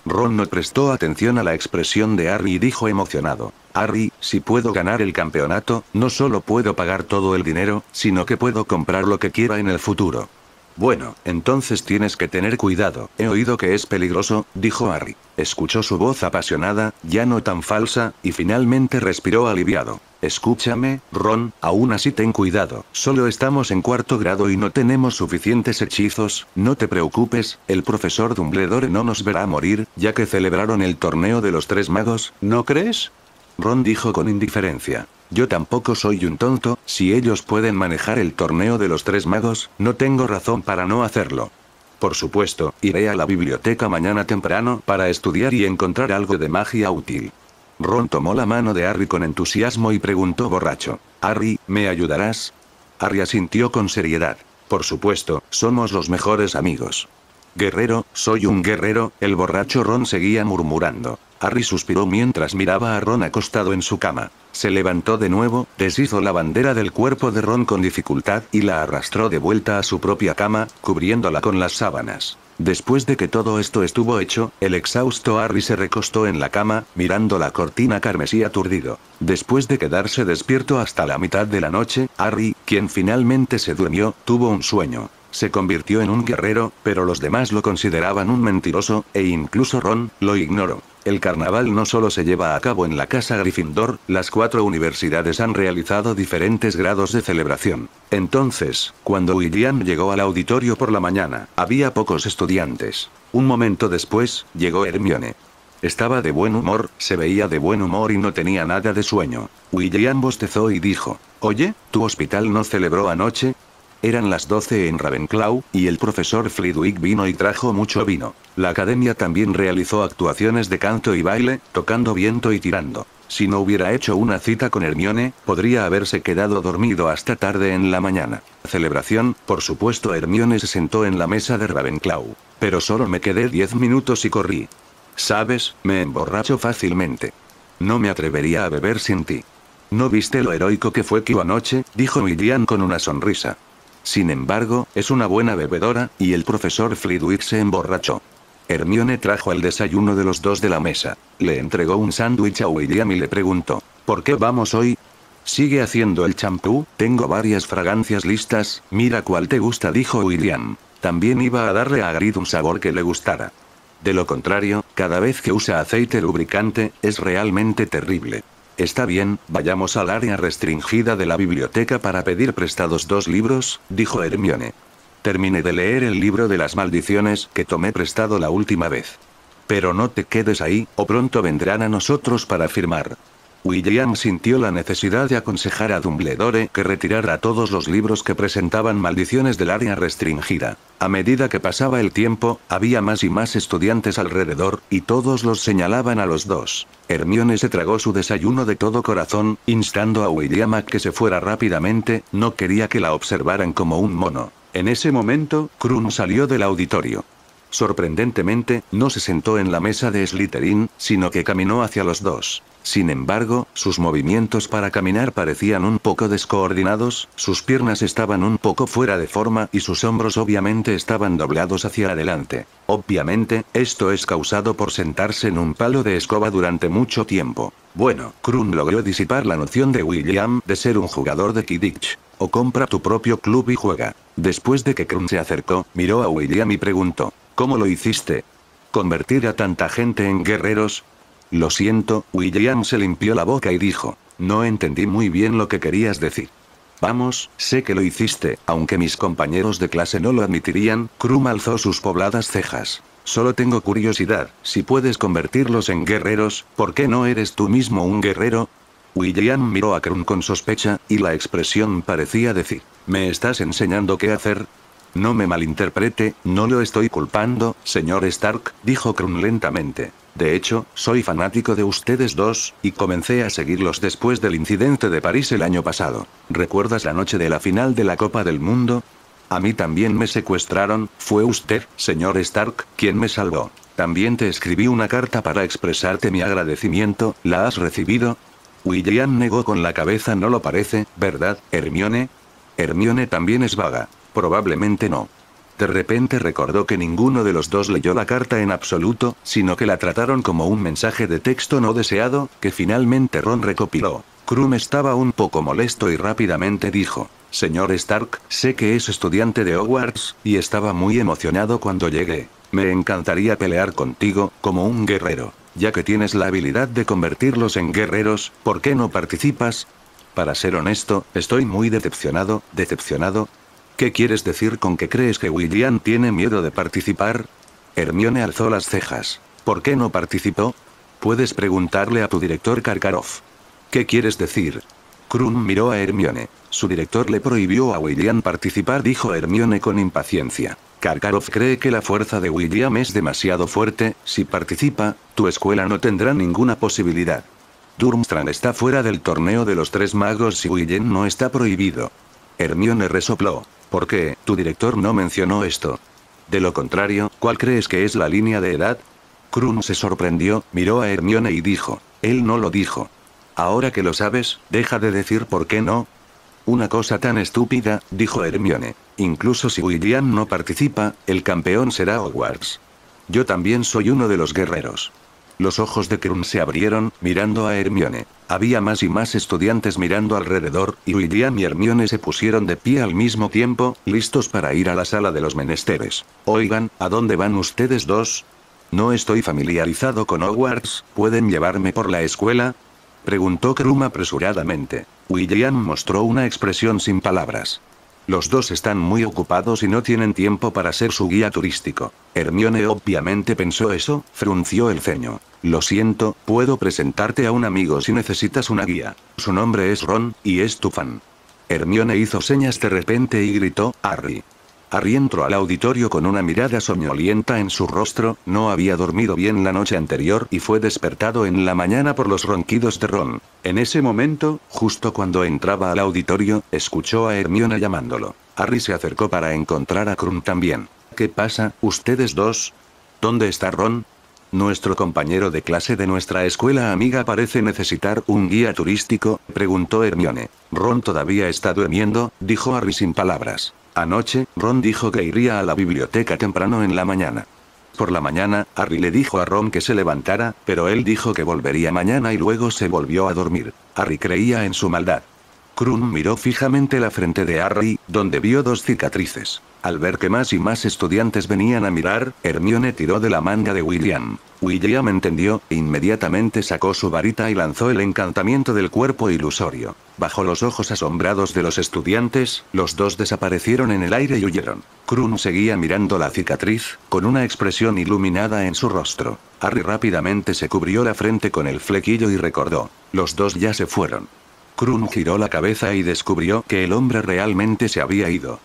Ron no prestó atención a la expresión de Harry y dijo emocionado. Harry, si puedo ganar el campeonato, no solo puedo pagar todo el dinero, sino que puedo comprar lo que quiera en el futuro. Bueno, entonces tienes que tener cuidado, he oído que es peligroso, dijo Harry. Escuchó su voz apasionada, ya no tan falsa, y finalmente respiró aliviado. Escúchame, Ron, aún así ten cuidado, solo estamos en cuarto grado y no tenemos suficientes hechizos, no te preocupes, el profesor Dumbledore no nos verá morir, ya que celebraron el torneo de los tres magos, ¿no crees? Ron dijo con indiferencia. Yo tampoco soy un tonto, si ellos pueden manejar el torneo de los tres magos, no tengo razón para no hacerlo. Por supuesto, iré a la biblioteca mañana temprano para estudiar y encontrar algo de magia útil. Ron tomó la mano de Harry con entusiasmo y preguntó borracho. Harry, ¿me ayudarás? Harry asintió con seriedad. Por supuesto, somos los mejores amigos. Guerrero, soy un guerrero, el borracho Ron seguía murmurando. Harry suspiró mientras miraba a Ron acostado en su cama. Se levantó de nuevo, deshizo la bandera del cuerpo de Ron con dificultad y la arrastró de vuelta a su propia cama, cubriéndola con las sábanas. Después de que todo esto estuvo hecho, el exhausto Harry se recostó en la cama, mirando la cortina carmesí aturdido. Después de quedarse despierto hasta la mitad de la noche, Harry, quien finalmente se durmió, tuvo un sueño. Se convirtió en un guerrero, pero los demás lo consideraban un mentiroso, e incluso Ron, lo ignoró. El carnaval no solo se lleva a cabo en la Casa Gryffindor, las cuatro universidades han realizado diferentes grados de celebración. Entonces, cuando William llegó al auditorio por la mañana, había pocos estudiantes. Un momento después, llegó Hermione. Estaba de buen humor, se veía de buen humor y no tenía nada de sueño. William bostezó y dijo, Oye, ¿tu hospital no celebró anoche? Eran las 12 en Ravenclaw, y el profesor Flidwick vino y trajo mucho vino. La academia también realizó actuaciones de canto y baile, tocando viento y tirando. Si no hubiera hecho una cita con Hermione, podría haberse quedado dormido hasta tarde en la mañana. Celebración, por supuesto Hermione se sentó en la mesa de Ravenclaw. Pero solo me quedé 10 minutos y corrí. Sabes, me emborracho fácilmente. No me atrevería a beber sin ti. ¿No viste lo heroico que fue Kyo anoche? dijo Midian con una sonrisa. Sin embargo, es una buena bebedora, y el profesor Flidwick se emborrachó. Hermione trajo el desayuno de los dos de la mesa. Le entregó un sándwich a William y le preguntó, ¿por qué vamos hoy? Sigue haciendo el champú, tengo varias fragancias listas, mira cuál te gusta, dijo William. También iba a darle a Agrid un sabor que le gustara. De lo contrario, cada vez que usa aceite lubricante, es realmente terrible. Está bien, vayamos al área restringida de la biblioteca para pedir prestados dos libros, dijo Hermione. Terminé de leer el libro de las maldiciones que tomé prestado la última vez. Pero no te quedes ahí, o pronto vendrán a nosotros para firmar. William sintió la necesidad de aconsejar a Dumbledore que retirara todos los libros que presentaban maldiciones del área restringida. A medida que pasaba el tiempo, había más y más estudiantes alrededor, y todos los señalaban a los dos. Hermione se tragó su desayuno de todo corazón, instando a William a que se fuera rápidamente, no quería que la observaran como un mono. En ese momento, Krum salió del auditorio. Sorprendentemente, no se sentó en la mesa de Slytherin, sino que caminó hacia los dos. Sin embargo, sus movimientos para caminar parecían un poco descoordinados, sus piernas estaban un poco fuera de forma y sus hombros obviamente estaban doblados hacia adelante. Obviamente, esto es causado por sentarse en un palo de escoba durante mucho tiempo. Bueno, Krun logró disipar la noción de William de ser un jugador de Kidditch. O compra tu propio club y juega. Después de que Krun se acercó, miró a William y preguntó, ¿cómo lo hiciste? ¿Convertir a tanta gente en guerreros? Lo siento, William se limpió la boca y dijo, no entendí muy bien lo que querías decir. Vamos, sé que lo hiciste, aunque mis compañeros de clase no lo admitirían, Krum alzó sus pobladas cejas. Solo tengo curiosidad, si puedes convertirlos en guerreros, ¿por qué no eres tú mismo un guerrero? William miró a Krum con sospecha, y la expresión parecía decir, ¿me estás enseñando qué hacer? No me malinterprete, no lo estoy culpando, señor Stark, dijo Krum lentamente. De hecho, soy fanático de ustedes dos, y comencé a seguirlos después del incidente de París el año pasado. ¿Recuerdas la noche de la final de la Copa del Mundo? A mí también me secuestraron, fue usted, señor Stark, quien me salvó. También te escribí una carta para expresarte mi agradecimiento, ¿la has recibido? William negó con la cabeza, no lo parece, ¿verdad, Hermione? Hermione también es vaga. Probablemente no. De repente recordó que ninguno de los dos leyó la carta en absoluto, sino que la trataron como un mensaje de texto no deseado, que finalmente Ron recopiló. Krum estaba un poco molesto y rápidamente dijo, Señor Stark, sé que es estudiante de Hogwarts, y estaba muy emocionado cuando llegué. Me encantaría pelear contigo, como un guerrero. Ya que tienes la habilidad de convertirlos en guerreros, ¿por qué no participas? Para ser honesto, estoy muy decepcionado, decepcionado, ¿Qué quieres decir con que crees que William tiene miedo de participar? Hermione alzó las cejas. ¿Por qué no participó? Puedes preguntarle a tu director Karkaroff. ¿Qué quieres decir? Krum miró a Hermione. Su director le prohibió a William participar, dijo Hermione con impaciencia. Karkaroff cree que la fuerza de William es demasiado fuerte, si participa, tu escuela no tendrá ninguna posibilidad. Durmstrang está fuera del torneo de los tres magos y William no está prohibido. Hermione resopló. ¿Por qué? Tu director no mencionó esto. De lo contrario, ¿cuál crees que es la línea de edad? Krum se sorprendió, miró a Hermione y dijo. Él no lo dijo. Ahora que lo sabes, deja de decir por qué no. Una cosa tan estúpida, dijo Hermione. Incluso si William no participa, el campeón será Hogwarts. Yo también soy uno de los guerreros. Los ojos de Krum se abrieron, mirando a Hermione. Había más y más estudiantes mirando alrededor, y William y Hermione se pusieron de pie al mismo tiempo, listos para ir a la sala de los menesteres. Oigan, ¿a dónde van ustedes dos? No estoy familiarizado con Hogwarts, ¿pueden llevarme por la escuela? Preguntó Krum apresuradamente. William mostró una expresión sin palabras. Los dos están muy ocupados y no tienen tiempo para ser su guía turístico. Hermione obviamente pensó eso, frunció el ceño. Lo siento, puedo presentarte a un amigo si necesitas una guía. Su nombre es Ron, y es tu fan. Hermione hizo señas de repente y gritó, Harry. Harry entró al auditorio con una mirada soñolienta en su rostro, no había dormido bien la noche anterior y fue despertado en la mañana por los ronquidos de Ron. En ese momento, justo cuando entraba al auditorio, escuchó a Hermione llamándolo. Harry se acercó para encontrar a Krum también. ¿Qué pasa, ustedes dos? ¿Dónde está Ron? Nuestro compañero de clase de nuestra escuela amiga parece necesitar un guía turístico, preguntó Hermione. Ron todavía está durmiendo, dijo Harry sin palabras. Anoche, Ron dijo que iría a la biblioteca temprano en la mañana. Por la mañana, Harry le dijo a Ron que se levantara, pero él dijo que volvería mañana y luego se volvió a dormir. Harry creía en su maldad. Krum miró fijamente la frente de Harry, donde vio dos cicatrices. Al ver que más y más estudiantes venían a mirar, Hermione tiró de la manga de William. William entendió, e inmediatamente sacó su varita y lanzó el encantamiento del cuerpo ilusorio. Bajo los ojos asombrados de los estudiantes, los dos desaparecieron en el aire y huyeron. Krum seguía mirando la cicatriz, con una expresión iluminada en su rostro. Harry rápidamente se cubrió la frente con el flequillo y recordó. Los dos ya se fueron. Krun giró la cabeza y descubrió que el hombre realmente se había ido.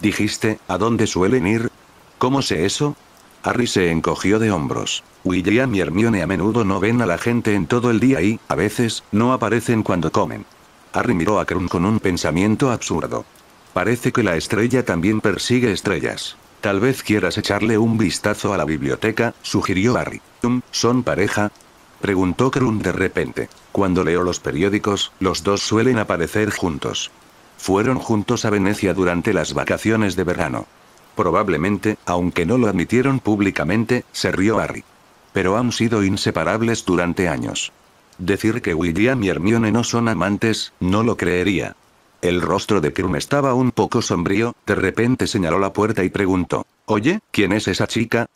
Dijiste, ¿a dónde suelen ir? ¿Cómo sé eso? Harry se encogió de hombros. William y Hermione a menudo no ven a la gente en todo el día y, a veces, no aparecen cuando comen. Harry miró a Krun con un pensamiento absurdo. Parece que la estrella también persigue estrellas. Tal vez quieras echarle un vistazo a la biblioteca, sugirió Harry. ¿Son pareja? Preguntó Krum de repente. Cuando leo los periódicos, los dos suelen aparecer juntos. Fueron juntos a Venecia durante las vacaciones de verano. Probablemente, aunque no lo admitieron públicamente, se rió Harry. Pero han sido inseparables durante años. Decir que William y Hermione no son amantes, no lo creería. El rostro de Krum estaba un poco sombrío, de repente señaló la puerta y preguntó, Oye, ¿quién es esa chica?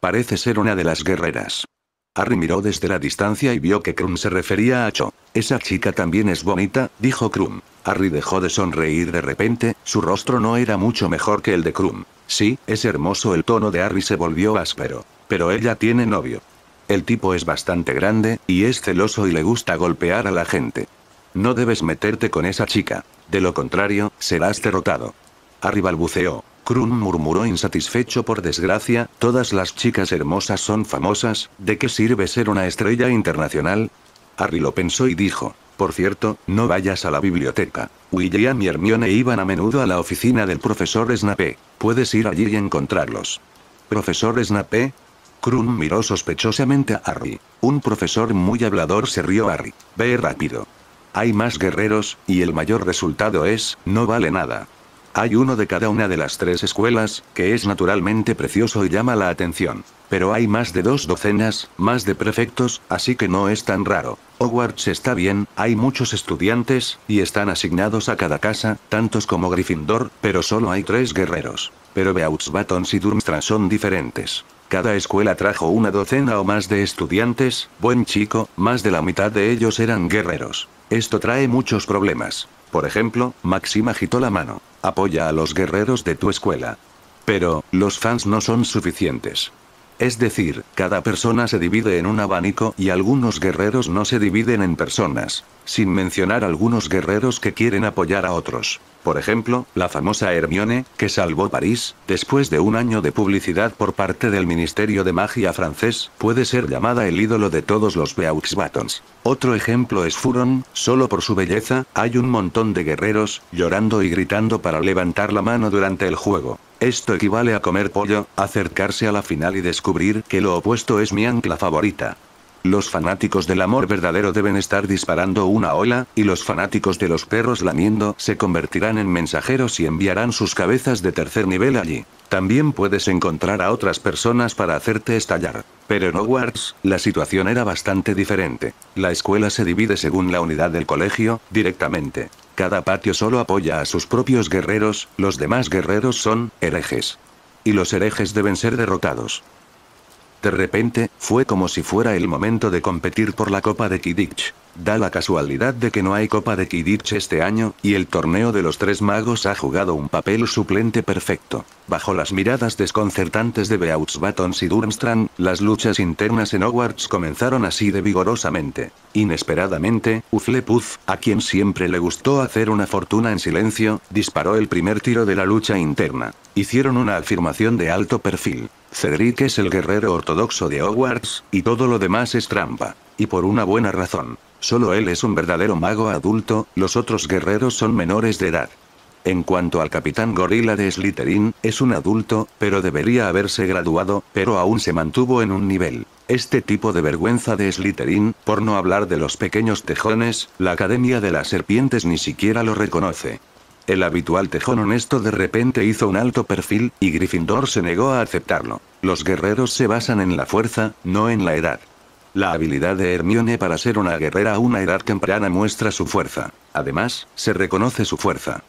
Parece ser una de las guerreras. Harry miró desde la distancia y vio que Krum se refería a Cho. Esa chica también es bonita, dijo Krum. Harry dejó de sonreír de repente, su rostro no era mucho mejor que el de Krum. Sí, es hermoso el tono de Harry se volvió áspero. Pero ella tiene novio. El tipo es bastante grande, y es celoso y le gusta golpear a la gente. No debes meterte con esa chica. De lo contrario, serás derrotado. Harry balbuceó. Krum murmuró insatisfecho por desgracia, todas las chicas hermosas son famosas, ¿de qué sirve ser una estrella internacional? Harry lo pensó y dijo, por cierto, no vayas a la biblioteca. William y Hermione iban a menudo a la oficina del profesor Snape. Puedes ir allí y encontrarlos. ¿Profesor Snape? Krum miró sospechosamente a Harry. Un profesor muy hablador se rió Harry. Ve rápido. Hay más guerreros, y el mayor resultado es, no vale nada. Hay uno de cada una de las tres escuelas, que es naturalmente precioso y llama la atención. Pero hay más de dos docenas, más de prefectos, así que no es tan raro. Hogwarts está bien, hay muchos estudiantes, y están asignados a cada casa, tantos como Gryffindor, pero solo hay tres guerreros. Pero Beauxbatons y Durmstrang son diferentes. Cada escuela trajo una docena o más de estudiantes, buen chico, más de la mitad de ellos eran guerreros. Esto trae muchos problemas. Por ejemplo, Maxim agitó la mano. Apoya a los guerreros de tu escuela. Pero, los fans no son suficientes. Es decir, cada persona se divide en un abanico y algunos guerreros no se dividen en personas sin mencionar algunos guerreros que quieren apoyar a otros. Por ejemplo, la famosa Hermione, que salvó París, después de un año de publicidad por parte del Ministerio de Magia francés, puede ser llamada el ídolo de todos los Beauxbatons. Otro ejemplo es Furon, solo por su belleza, hay un montón de guerreros, llorando y gritando para levantar la mano durante el juego. Esto equivale a comer pollo, acercarse a la final y descubrir que lo opuesto es mi ancla favorita. Los fanáticos del amor verdadero deben estar disparando una ola, y los fanáticos de los perros lamiendo se convertirán en mensajeros y enviarán sus cabezas de tercer nivel allí. También puedes encontrar a otras personas para hacerte estallar. Pero en Hogwarts, la situación era bastante diferente. La escuela se divide según la unidad del colegio, directamente. Cada patio solo apoya a sus propios guerreros, los demás guerreros son herejes. Y los herejes deben ser derrotados. De repente, fue como si fuera el momento de competir por la Copa de Kidditch. Da la casualidad de que no hay Copa de Kidditch este año, y el torneo de los tres magos ha jugado un papel suplente perfecto. Bajo las miradas desconcertantes de Beauts Batons y Durmstrang, las luchas internas en Hogwarts comenzaron así de vigorosamente. Inesperadamente, Uflepuff, a quien siempre le gustó hacer una fortuna en silencio, disparó el primer tiro de la lucha interna. Hicieron una afirmación de alto perfil. Cedric es el guerrero ortodoxo de Hogwarts, y todo lo demás es trampa. Y por una buena razón. Solo él es un verdadero mago adulto, los otros guerreros son menores de edad. En cuanto al capitán gorila de Slytherin, es un adulto, pero debería haberse graduado, pero aún se mantuvo en un nivel. Este tipo de vergüenza de Slytherin, por no hablar de los pequeños tejones, la Academia de las Serpientes ni siquiera lo reconoce. El habitual tejón honesto de repente hizo un alto perfil, y Gryffindor se negó a aceptarlo. Los guerreros se basan en la fuerza, no en la edad. La habilidad de Hermione para ser una guerrera a una edad temprana muestra su fuerza. Además, se reconoce su fuerza.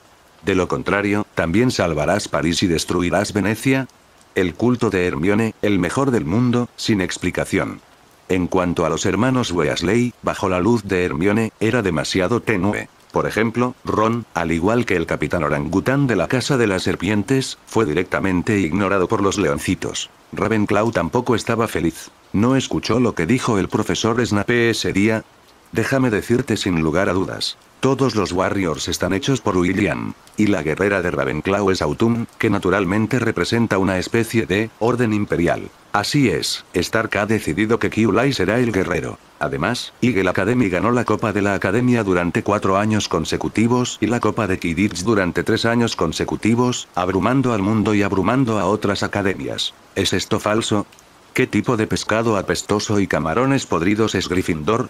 De lo contrario, ¿también salvarás París y destruirás Venecia? El culto de Hermione, el mejor del mundo, sin explicación. En cuanto a los hermanos Weasley, bajo la luz de Hermione, era demasiado tenue. Por ejemplo, Ron, al igual que el capitán orangután de la Casa de las Serpientes, fue directamente ignorado por los leoncitos. Ravenclaw tampoco estaba feliz. ¿No escuchó lo que dijo el profesor Snape ese día? Déjame decirte sin lugar a dudas, todos los Warriors están hechos por William. Y la guerrera de Ravenclaw es Autumn, que naturalmente representa una especie de orden imperial. Así es, Stark ha decidido que Kyulai será el guerrero. Además, Eagle Academy ganó la Copa de la Academia durante cuatro años consecutivos y la Copa de Kidditch durante tres años consecutivos, abrumando al mundo y abrumando a otras academias. ¿Es esto falso? ¿Qué tipo de pescado apestoso y camarones podridos es Gryffindor?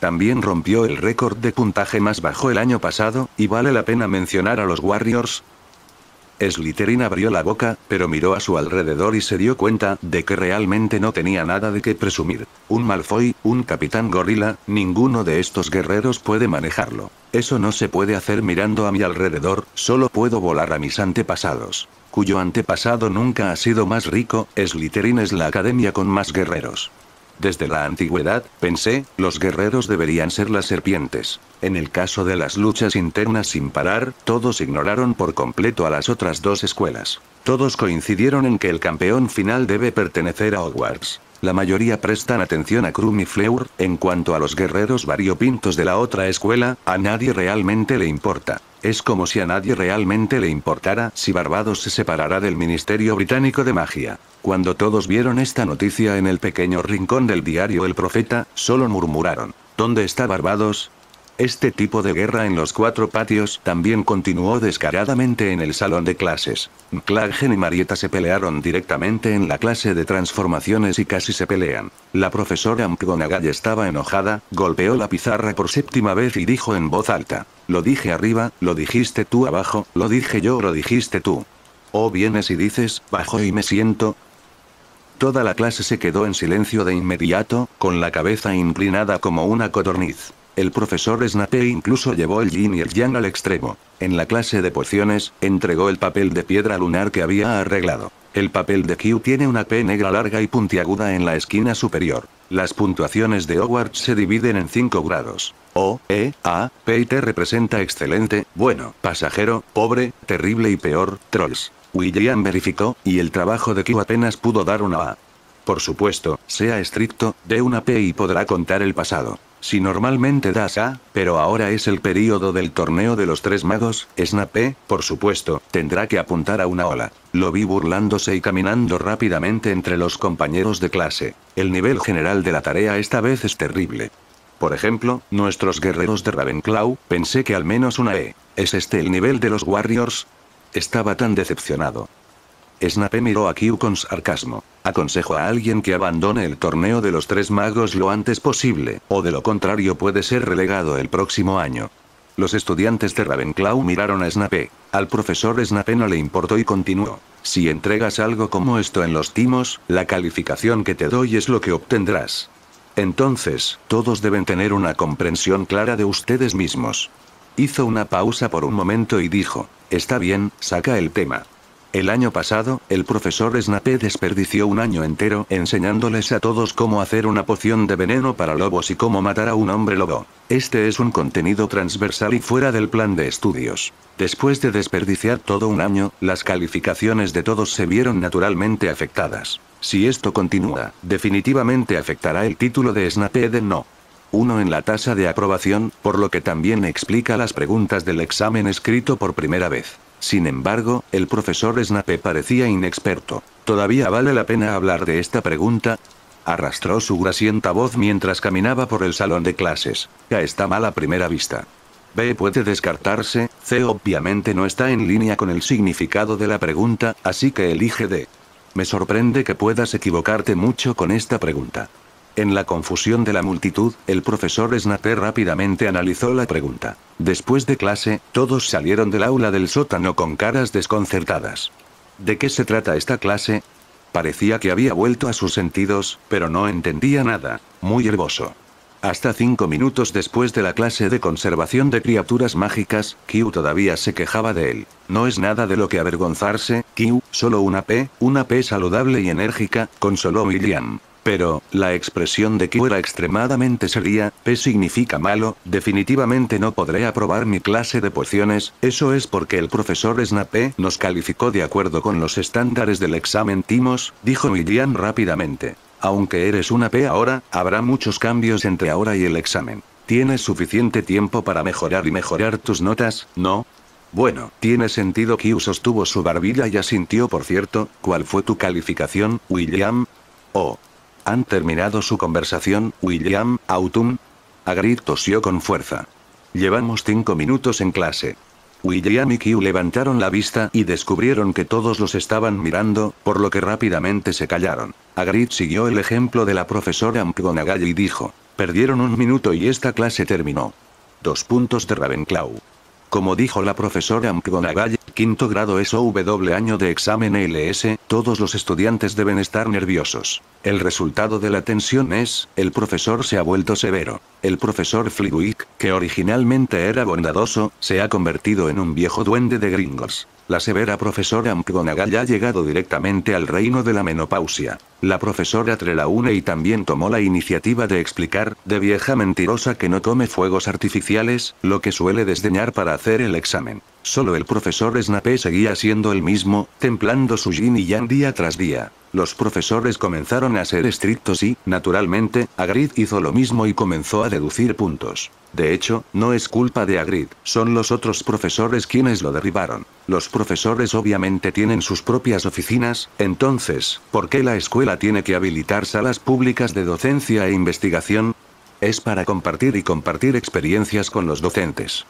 También rompió el récord de puntaje más bajo el año pasado, y vale la pena mencionar a los Warriors. Slytherin abrió la boca, pero miró a su alrededor y se dio cuenta de que realmente no tenía nada de qué presumir. Un Malfoy, un Capitán Gorila, ninguno de estos guerreros puede manejarlo. Eso no se puede hacer mirando a mi alrededor, solo puedo volar a mis antepasados cuyo antepasado nunca ha sido más rico, Slytherin es la academia con más guerreros. Desde la antigüedad, pensé, los guerreros deberían ser las serpientes. En el caso de las luchas internas sin parar, todos ignoraron por completo a las otras dos escuelas. Todos coincidieron en que el campeón final debe pertenecer a Hogwarts. La mayoría prestan atención a Krum y Fleur, en cuanto a los guerreros variopintos de la otra escuela, a nadie realmente le importa. Es como si a nadie realmente le importara si Barbados se separará del Ministerio Británico de Magia. Cuando todos vieron esta noticia en el pequeño rincón del diario El Profeta, solo murmuraron. ¿Dónde está Barbados? Este tipo de guerra en los cuatro patios también continuó descaradamente en el salón de clases. Klagen y Marieta se pelearon directamente en la clase de transformaciones y casi se pelean. La profesora Mkgonagall estaba enojada, golpeó la pizarra por séptima vez y dijo en voz alta. Lo dije arriba, lo dijiste tú abajo, lo dije yo, lo dijiste tú. O vienes y dices, bajo y me siento, Toda la clase se quedó en silencio de inmediato, con la cabeza inclinada como una codorniz. El profesor Snape incluso llevó el yin y el yang al extremo. En la clase de pociones, entregó el papel de piedra lunar que había arreglado. El papel de Q tiene una P negra larga y puntiaguda en la esquina superior. Las puntuaciones de Hogwarts se dividen en 5 grados. O, E, A, P y T representa excelente, bueno, pasajero, pobre, terrible y peor, trolls. William verificó, y el trabajo de Q apenas pudo dar una A. Por supuesto, sea estricto, dé una P y podrá contar el pasado. Si normalmente das A, pero ahora es el periodo del torneo de los tres magos, Snape, por supuesto, tendrá que apuntar a una ola. Lo vi burlándose y caminando rápidamente entre los compañeros de clase. El nivel general de la tarea esta vez es terrible. Por ejemplo, nuestros guerreros de Ravenclaw, pensé que al menos una E. ¿Es este el nivel de los Warriors? Estaba tan decepcionado. Snape miró a Q con sarcasmo. Aconsejo a alguien que abandone el torneo de los tres magos lo antes posible, o de lo contrario puede ser relegado el próximo año. Los estudiantes de Ravenclaw miraron a Snape. Al profesor Snape no le importó y continuó. Si entregas algo como esto en los timos, la calificación que te doy es lo que obtendrás. Entonces, todos deben tener una comprensión clara de ustedes mismos. Hizo una pausa por un momento y dijo, está bien, saca el tema. El año pasado, el profesor Snape desperdició un año entero enseñándoles a todos cómo hacer una poción de veneno para lobos y cómo matar a un hombre lobo. Este es un contenido transversal y fuera del plan de estudios. Después de desperdiciar todo un año, las calificaciones de todos se vieron naturalmente afectadas. Si esto continúa, definitivamente afectará el título de Snape de No. 1 en la tasa de aprobación, por lo que también explica las preguntas del examen escrito por primera vez. Sin embargo, el profesor Snape parecía inexperto. ¿Todavía vale la pena hablar de esta pregunta? Arrastró su grasienta voz mientras caminaba por el salón de clases. Ya está mal a primera vista. B puede descartarse, C obviamente no está en línea con el significado de la pregunta, así que elige D. Me sorprende que puedas equivocarte mucho con esta pregunta. En la confusión de la multitud, el profesor Snape rápidamente analizó la pregunta. Después de clase, todos salieron del aula del sótano con caras desconcertadas. ¿De qué se trata esta clase? Parecía que había vuelto a sus sentidos, pero no entendía nada, muy herboso Hasta cinco minutos después de la clase de conservación de criaturas mágicas, Q todavía se quejaba de él. No es nada de lo que avergonzarse, Q, solo una P, una P saludable y enérgica, consoló William. Pero, la expresión de Q era extremadamente seria, P significa malo, definitivamente no podré aprobar mi clase de pociones, eso es porque el profesor Snape nos calificó de acuerdo con los estándares del examen Timos, dijo William rápidamente. Aunque eres una P ahora, habrá muchos cambios entre ahora y el examen. ¿Tienes suficiente tiempo para mejorar y mejorar tus notas, no? Bueno, tiene sentido que sostuvo su barbilla y asintió por cierto, ¿cuál fue tu calificación, William? Oh, ¿Han terminado su conversación, William, Autumn? Agrid tosió con fuerza. Llevamos cinco minutos en clase. William y Q levantaron la vista y descubrieron que todos los estaban mirando, por lo que rápidamente se callaron. Agrid siguió el ejemplo de la profesora McGonagall y dijo, perdieron un minuto y esta clase terminó. Dos puntos de Ravenclaw. Como dijo la profesora McGonagall, quinto grado es W año de examen LS, todos los estudiantes deben estar nerviosos. El resultado de la tensión es, el profesor se ha vuelto severo. El profesor Fligwick, que originalmente era bondadoso, se ha convertido en un viejo duende de gringos. La severa profesora McGonagall ya ha llegado directamente al reino de la menopausia. La profesora y también tomó la iniciativa de explicar, de vieja mentirosa que no come fuegos artificiales, lo que suele desdeñar para hacer el examen. Solo el profesor Snape seguía siendo el mismo, templando su yin y yang día tras día los profesores comenzaron a ser estrictos y, naturalmente, Agrid hizo lo mismo y comenzó a deducir puntos. De hecho, no es culpa de Agrid, son los otros profesores quienes lo derribaron. Los profesores obviamente tienen sus propias oficinas, entonces, ¿por qué la escuela tiene que habilitar salas públicas de docencia e investigación? Es para compartir y compartir experiencias con los docentes.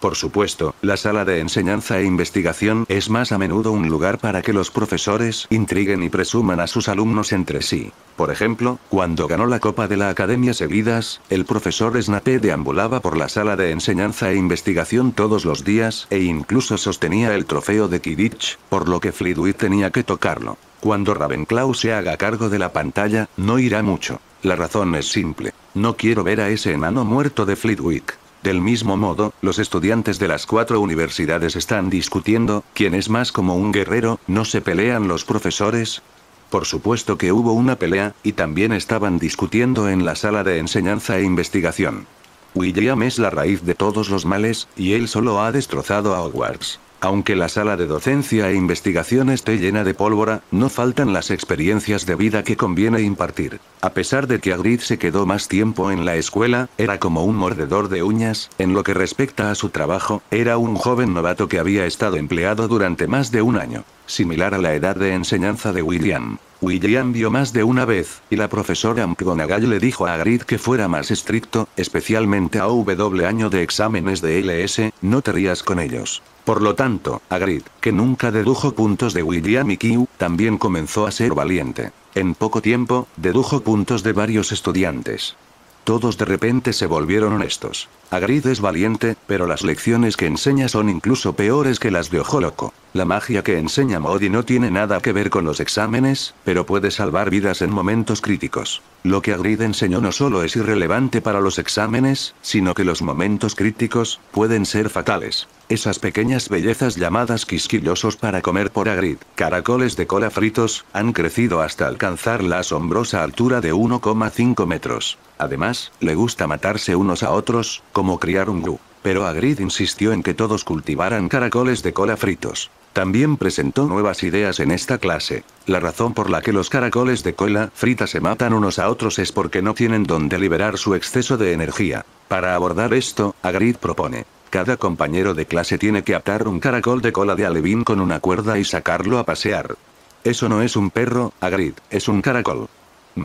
Por supuesto, la sala de enseñanza e investigación es más a menudo un lugar para que los profesores intriguen y presuman a sus alumnos entre sí. Por ejemplo, cuando ganó la Copa de la Academia seguidas, el profesor Snape deambulaba por la sala de enseñanza e investigación todos los días e incluso sostenía el trofeo de Kidditch, por lo que Flitwick tenía que tocarlo. Cuando Ravenclaw se haga cargo de la pantalla, no irá mucho. La razón es simple. No quiero ver a ese enano muerto de Flitwick. Del mismo modo, los estudiantes de las cuatro universidades están discutiendo, ¿quién es más como un guerrero? ¿No se pelean los profesores? Por supuesto que hubo una pelea, y también estaban discutiendo en la sala de enseñanza e investigación. William es la raíz de todos los males, y él solo ha destrozado a Hogwarts. Aunque la sala de docencia e investigación esté llena de pólvora, no faltan las experiencias de vida que conviene impartir. A pesar de que Agrid se quedó más tiempo en la escuela, era como un mordedor de uñas, en lo que respecta a su trabajo, era un joven novato que había estado empleado durante más de un año, similar a la edad de enseñanza de William. William vio más de una vez, y la profesora McGonagall le dijo a Agrid que fuera más estricto, especialmente a W año de exámenes de LS, no te rías con ellos. Por lo tanto, Agrid, que nunca dedujo puntos de William y también comenzó a ser valiente. En poco tiempo, dedujo puntos de varios estudiantes. Todos de repente se volvieron honestos. Agrid es valiente, pero las lecciones que enseña son incluso peores que las de ojoloco La magia que enseña Modi no tiene nada que ver con los exámenes, pero puede salvar vidas en momentos críticos. Lo que Agrid enseñó no solo es irrelevante para los exámenes, sino que los momentos críticos pueden ser fatales. Esas pequeñas bellezas llamadas quisquillosos para comer por Agrid, caracoles de cola fritos, han crecido hasta alcanzar la asombrosa altura de 1,5 metros. Además, le gusta matarse unos a otros, como criar un gu, pero Agrid insistió en que todos cultivaran caracoles de cola fritos. También presentó nuevas ideas en esta clase. La razón por la que los caracoles de cola frita se matan unos a otros es porque no tienen donde liberar su exceso de energía. Para abordar esto, Agrid propone. Cada compañero de clase tiene que atar un caracol de cola de alevín con una cuerda y sacarlo a pasear. Eso no es un perro, Agrid, es un caracol.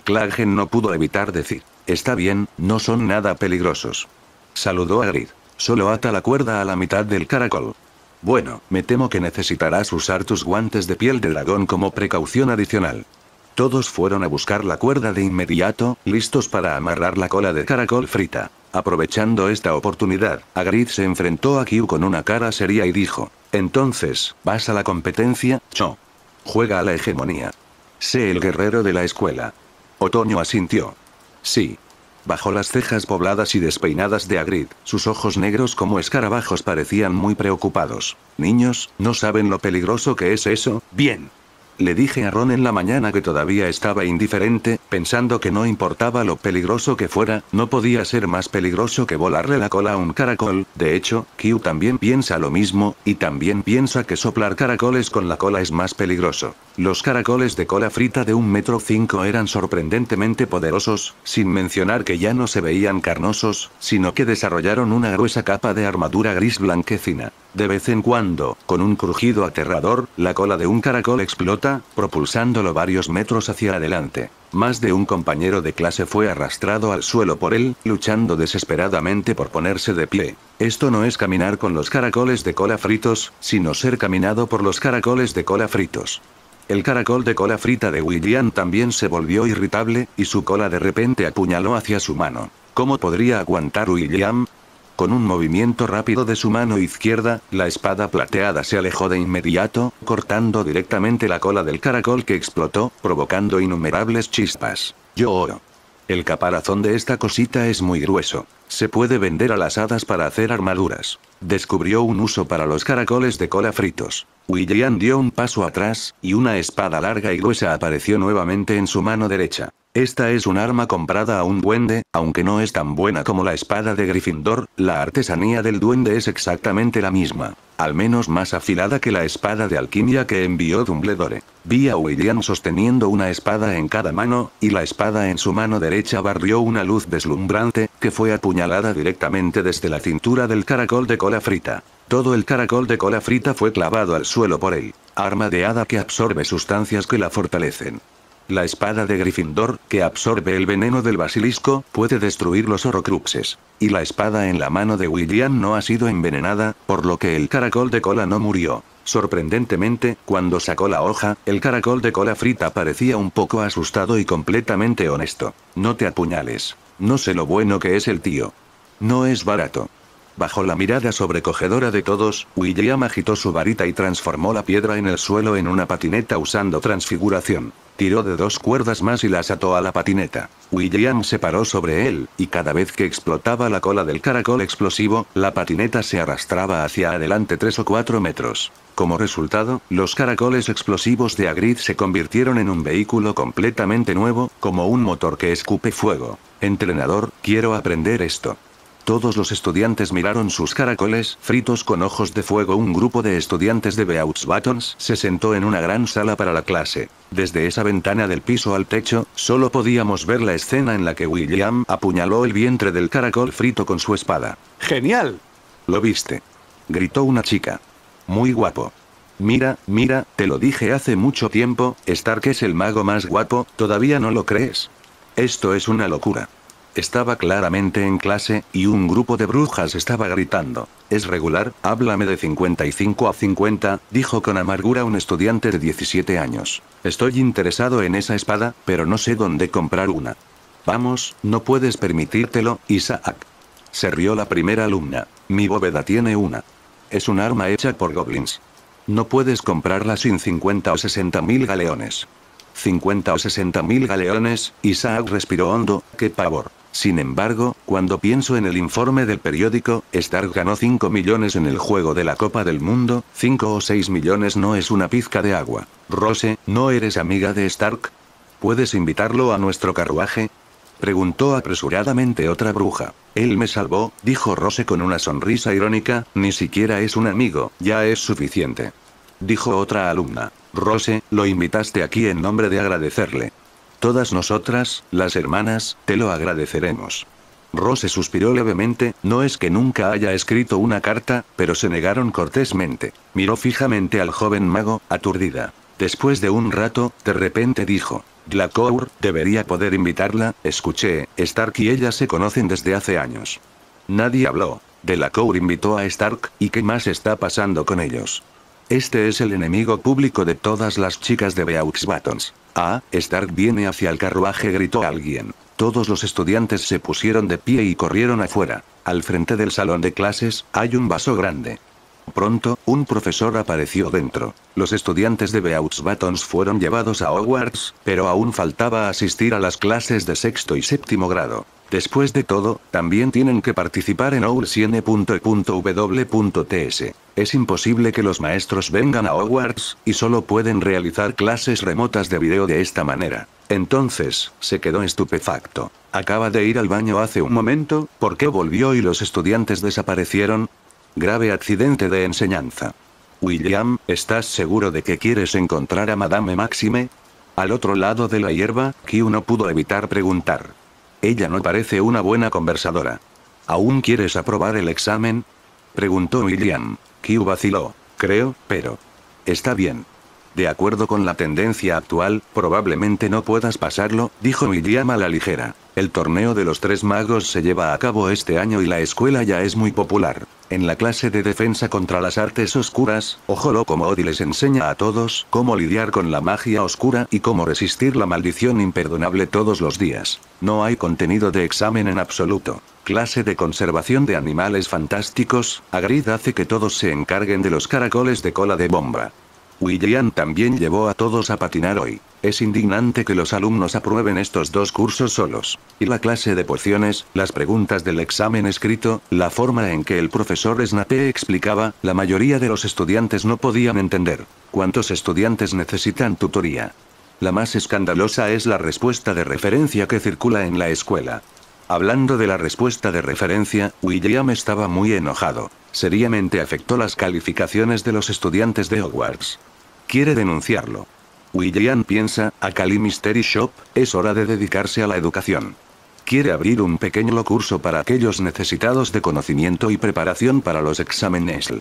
Klagen no pudo evitar decir. Está bien, no son nada peligrosos. Saludó a Grid. Solo ata la cuerda a la mitad del caracol. Bueno, me temo que necesitarás usar tus guantes de piel de dragón como precaución adicional. Todos fueron a buscar la cuerda de inmediato, listos para amarrar la cola de caracol frita. Aprovechando esta oportunidad, Agrid se enfrentó a Q con una cara seria y dijo, entonces, ¿vas a la competencia, Cho? Juega a la hegemonía. Sé el guerrero de la escuela. Otoño asintió. Sí, bajo las cejas pobladas y despeinadas de Agrid, sus ojos negros como escarabajos parecían muy preocupados. Niños, ¿no saben lo peligroso que es eso? Bien, le dije a Ron en la mañana que todavía estaba indiferente, pensando que no importaba lo peligroso que fuera, no podía ser más peligroso que volarle la cola a un caracol, de hecho, Q también piensa lo mismo, y también piensa que soplar caracoles con la cola es más peligroso. Los caracoles de cola frita de un metro cinco eran sorprendentemente poderosos, sin mencionar que ya no se veían carnosos, sino que desarrollaron una gruesa capa de armadura gris blanquecina. De vez en cuando, con un crujido aterrador, la cola de un caracol explota, propulsándolo varios metros hacia adelante. Más de un compañero de clase fue arrastrado al suelo por él, luchando desesperadamente por ponerse de pie. Esto no es caminar con los caracoles de cola fritos, sino ser caminado por los caracoles de cola fritos. El caracol de cola frita de William también se volvió irritable, y su cola de repente apuñaló hacia su mano. ¿Cómo podría aguantar William? Con un movimiento rápido de su mano izquierda, la espada plateada se alejó de inmediato, cortando directamente la cola del caracol que explotó, provocando innumerables chispas. Yo oro. El caparazón de esta cosita es muy grueso. Se puede vender a las hadas para hacer armaduras. Descubrió un uso para los caracoles de cola fritos. William dio un paso atrás, y una espada larga y gruesa apareció nuevamente en su mano derecha. Esta es un arma comprada a un duende, aunque no es tan buena como la espada de Gryffindor, la artesanía del duende es exactamente la misma. Al menos más afilada que la espada de alquimia que envió Dumbledore. Vi a William sosteniendo una espada en cada mano, y la espada en su mano derecha barrió una luz deslumbrante, que fue apuñalada directamente desde la cintura del caracol de cola frita. Todo el caracol de cola frita fue clavado al suelo por él, arma de hada que absorbe sustancias que la fortalecen. La espada de Gryffindor, que absorbe el veneno del basilisco, puede destruir los horrocruxes Y la espada en la mano de William no ha sido envenenada, por lo que el caracol de cola no murió. Sorprendentemente, cuando sacó la hoja, el caracol de cola frita parecía un poco asustado y completamente honesto. No te apuñales. No sé lo bueno que es el tío. No es barato. Bajo la mirada sobrecogedora de todos, William agitó su varita y transformó la piedra en el suelo en una patineta usando transfiguración. Tiró de dos cuerdas más y las ató a la patineta. William se paró sobre él, y cada vez que explotaba la cola del caracol explosivo, la patineta se arrastraba hacia adelante tres o cuatro metros. Como resultado, los caracoles explosivos de Agrid se convirtieron en un vehículo completamente nuevo, como un motor que escupe fuego. Entrenador, quiero aprender esto. Todos los estudiantes miraron sus caracoles fritos con ojos de fuego. Un grupo de estudiantes de Beouts Buttons se sentó en una gran sala para la clase. Desde esa ventana del piso al techo, solo podíamos ver la escena en la que William apuñaló el vientre del caracol frito con su espada. ¡Genial! Lo viste. Gritó una chica. Muy guapo. Mira, mira, te lo dije hace mucho tiempo, Stark es el mago más guapo, ¿todavía no lo crees? Esto es una locura. Estaba claramente en clase, y un grupo de brujas estaba gritando. Es regular, háblame de 55 a 50, dijo con amargura un estudiante de 17 años. Estoy interesado en esa espada, pero no sé dónde comprar una. Vamos, no puedes permitírtelo, Isaac. Se rió la primera alumna. Mi bóveda tiene una. Es un arma hecha por goblins. No puedes comprarla sin 50 o 60 mil galeones. 50 o 60 mil galeones, Isaac respiró hondo, qué pavor. Sin embargo, cuando pienso en el informe del periódico, Stark ganó 5 millones en el juego de la Copa del Mundo, 5 o 6 millones no es una pizca de agua. Rose, ¿no eres amiga de Stark? ¿Puedes invitarlo a nuestro carruaje? Preguntó apresuradamente otra bruja. Él me salvó, dijo Rose con una sonrisa irónica, ni siquiera es un amigo, ya es suficiente. Dijo otra alumna. Rose, lo invitaste aquí en nombre de agradecerle. Todas nosotras, las hermanas, te lo agradeceremos. Rose suspiró levemente, no es que nunca haya escrito una carta, pero se negaron cortésmente. Miró fijamente al joven mago, aturdida. Después de un rato, de repente dijo, Glacour, debería poder invitarla, escuché, Stark y ella se conocen desde hace años. Nadie habló. Cour invitó a Stark, ¿y qué más está pasando con ellos? Este es el enemigo público de todas las chicas de Beaux Buttons. Ah, Stark viene hacia el carruaje, gritó alguien. Todos los estudiantes se pusieron de pie y corrieron afuera. Al frente del salón de clases, hay un vaso grande. Pronto, un profesor apareció dentro. Los estudiantes de Beaux Buttons fueron llevados a Hogwarts, pero aún faltaba asistir a las clases de sexto y séptimo grado. Después de todo, también tienen que participar en oulsn.e.w.ts. E es imposible que los maestros vengan a Hogwarts, y solo pueden realizar clases remotas de video de esta manera. Entonces, se quedó estupefacto. Acaba de ir al baño hace un momento, ¿por qué volvió y los estudiantes desaparecieron? Grave accidente de enseñanza. William, ¿estás seguro de que quieres encontrar a Madame Maxime? Al otro lado de la hierba, Q no pudo evitar preguntar. Ella no parece una buena conversadora. ¿Aún quieres aprobar el examen? Preguntó William. Q vaciló. Creo, pero... Está bien. De acuerdo con la tendencia actual, probablemente no puedas pasarlo, dijo William a la ligera. El torneo de los tres magos se lleva a cabo este año y la escuela ya es muy popular. En la clase de defensa contra las artes oscuras, ojo como Odi les enseña a todos cómo lidiar con la magia oscura y cómo resistir la maldición imperdonable todos los días. No hay contenido de examen en absoluto. Clase de conservación de animales fantásticos, Agrid hace que todos se encarguen de los caracoles de cola de bomba. William también llevó a todos a patinar hoy. Es indignante que los alumnos aprueben estos dos cursos solos. Y la clase de pociones, las preguntas del examen escrito, la forma en que el profesor Snape explicaba, la mayoría de los estudiantes no podían entender. ¿Cuántos estudiantes necesitan tutoría? La más escandalosa es la respuesta de referencia que circula en la escuela. Hablando de la respuesta de referencia, William estaba muy enojado. Seriamente afectó las calificaciones de los estudiantes de Hogwarts. Quiere denunciarlo. William piensa, a Cali Mystery Shop, es hora de dedicarse a la educación. Quiere abrir un pequeño curso para aquellos necesitados de conocimiento y preparación para los exámenes.